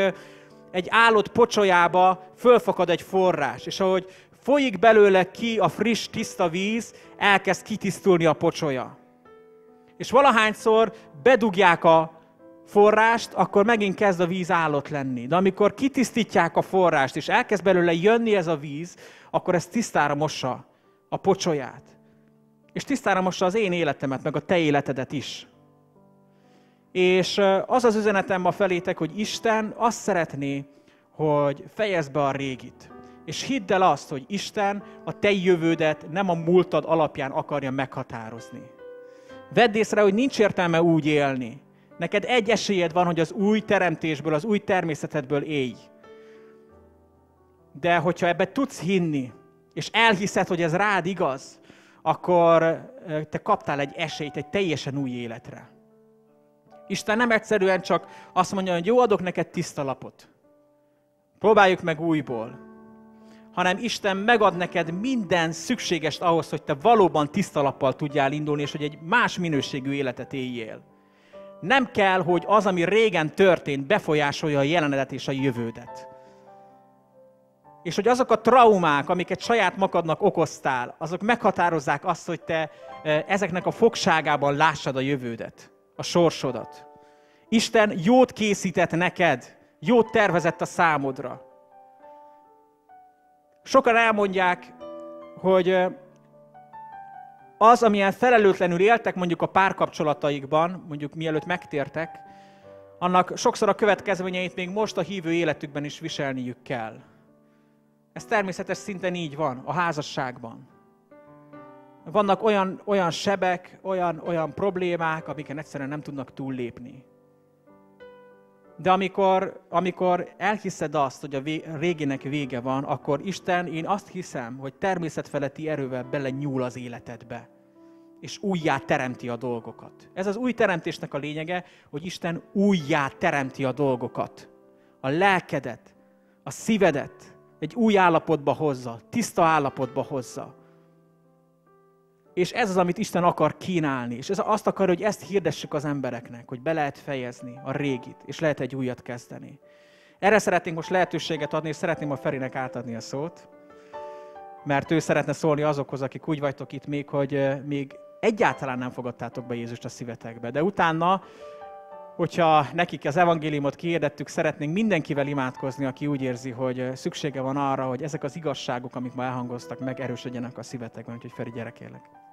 egy állott pocsolyába fölfakad egy forrás, és ahogy Folyik belőle ki a friss, tiszta víz, elkezd kitisztulni a pocsolya. És valahányszor bedugják a forrást, akkor megint kezd a víz állott lenni. De amikor kitisztítják a forrást, és elkezd belőle jönni ez a víz, akkor ez tisztára mossa a pocsolyát. És tisztára mossa az én életemet, meg a te életedet is. És az az üzenetem ma felétek, hogy Isten azt szeretné, hogy fejezd be a régit. És hidd el azt, hogy Isten a te jövődet nem a múltad alapján akarja meghatározni. Vedd észre, hogy nincs értelme úgy élni. Neked egy esélyed van, hogy az új teremtésből, az új természetedből élj. De hogyha ebbe tudsz hinni, és elhiszed, hogy ez rád igaz, akkor te kaptál egy esélyt egy teljesen új életre. Isten nem egyszerűen csak azt mondja, hogy jó, adok neked tiszta lapot. Próbáljuk meg újból hanem Isten megad neked minden szükségest ahhoz, hogy te valóban tisztalappal tudjál indulni, és hogy egy más minőségű életet éljél. Nem kell, hogy az, ami régen történt, befolyásolja a jelenedet és a jövődet. És hogy azok a traumák, amiket saját magadnak okoztál, azok meghatározzák azt, hogy te e, ezeknek a fogságában lássad a jövődet, a sorsodat. Isten jót készített neked, jót tervezett a számodra. Sokan elmondják, hogy az, amilyen felelőtlenül éltek mondjuk a párkapcsolataikban, mondjuk mielőtt megtértek, annak sokszor a következményeit még most a hívő életükben is viselniük kell. Ez természetes szinten így van, a házasságban. Vannak olyan, olyan sebek, olyan, olyan problémák, amiken egyszerűen nem tudnak túllépni. De amikor, amikor elhiszed azt, hogy a réginek vége van, akkor Isten, én azt hiszem, hogy természetfeletti erővel bele nyúl az életedbe. És újjá teremti a dolgokat. Ez az új teremtésnek a lényege, hogy Isten újjá teremti a dolgokat. A lelkedet, a szívedet egy új állapotba hozza, tiszta állapotba hozza és ez az, amit Isten akar kínálni. És ez azt akar, hogy ezt hirdessük az embereknek, hogy be lehet fejezni a régit, és lehet egy újat kezdeni. Erre szeretnénk most lehetőséget adni, és szeretném a Ferinek átadni a szót, mert ő szeretne szólni azokhoz, akik úgy vagytok itt még, hogy még egyáltalán nem fogadtátok be Jézust a szívetekbe. De utána, hogyha nekik az evangéliumot kiérdettük, szeretnénk mindenkivel imádkozni, aki úgy érzi, hogy szüksége van arra, hogy ezek az igazságok, amik ma elhangoztak, megerősödjenek a szívetekben. Úgyhogy Feri, gyere kérlek.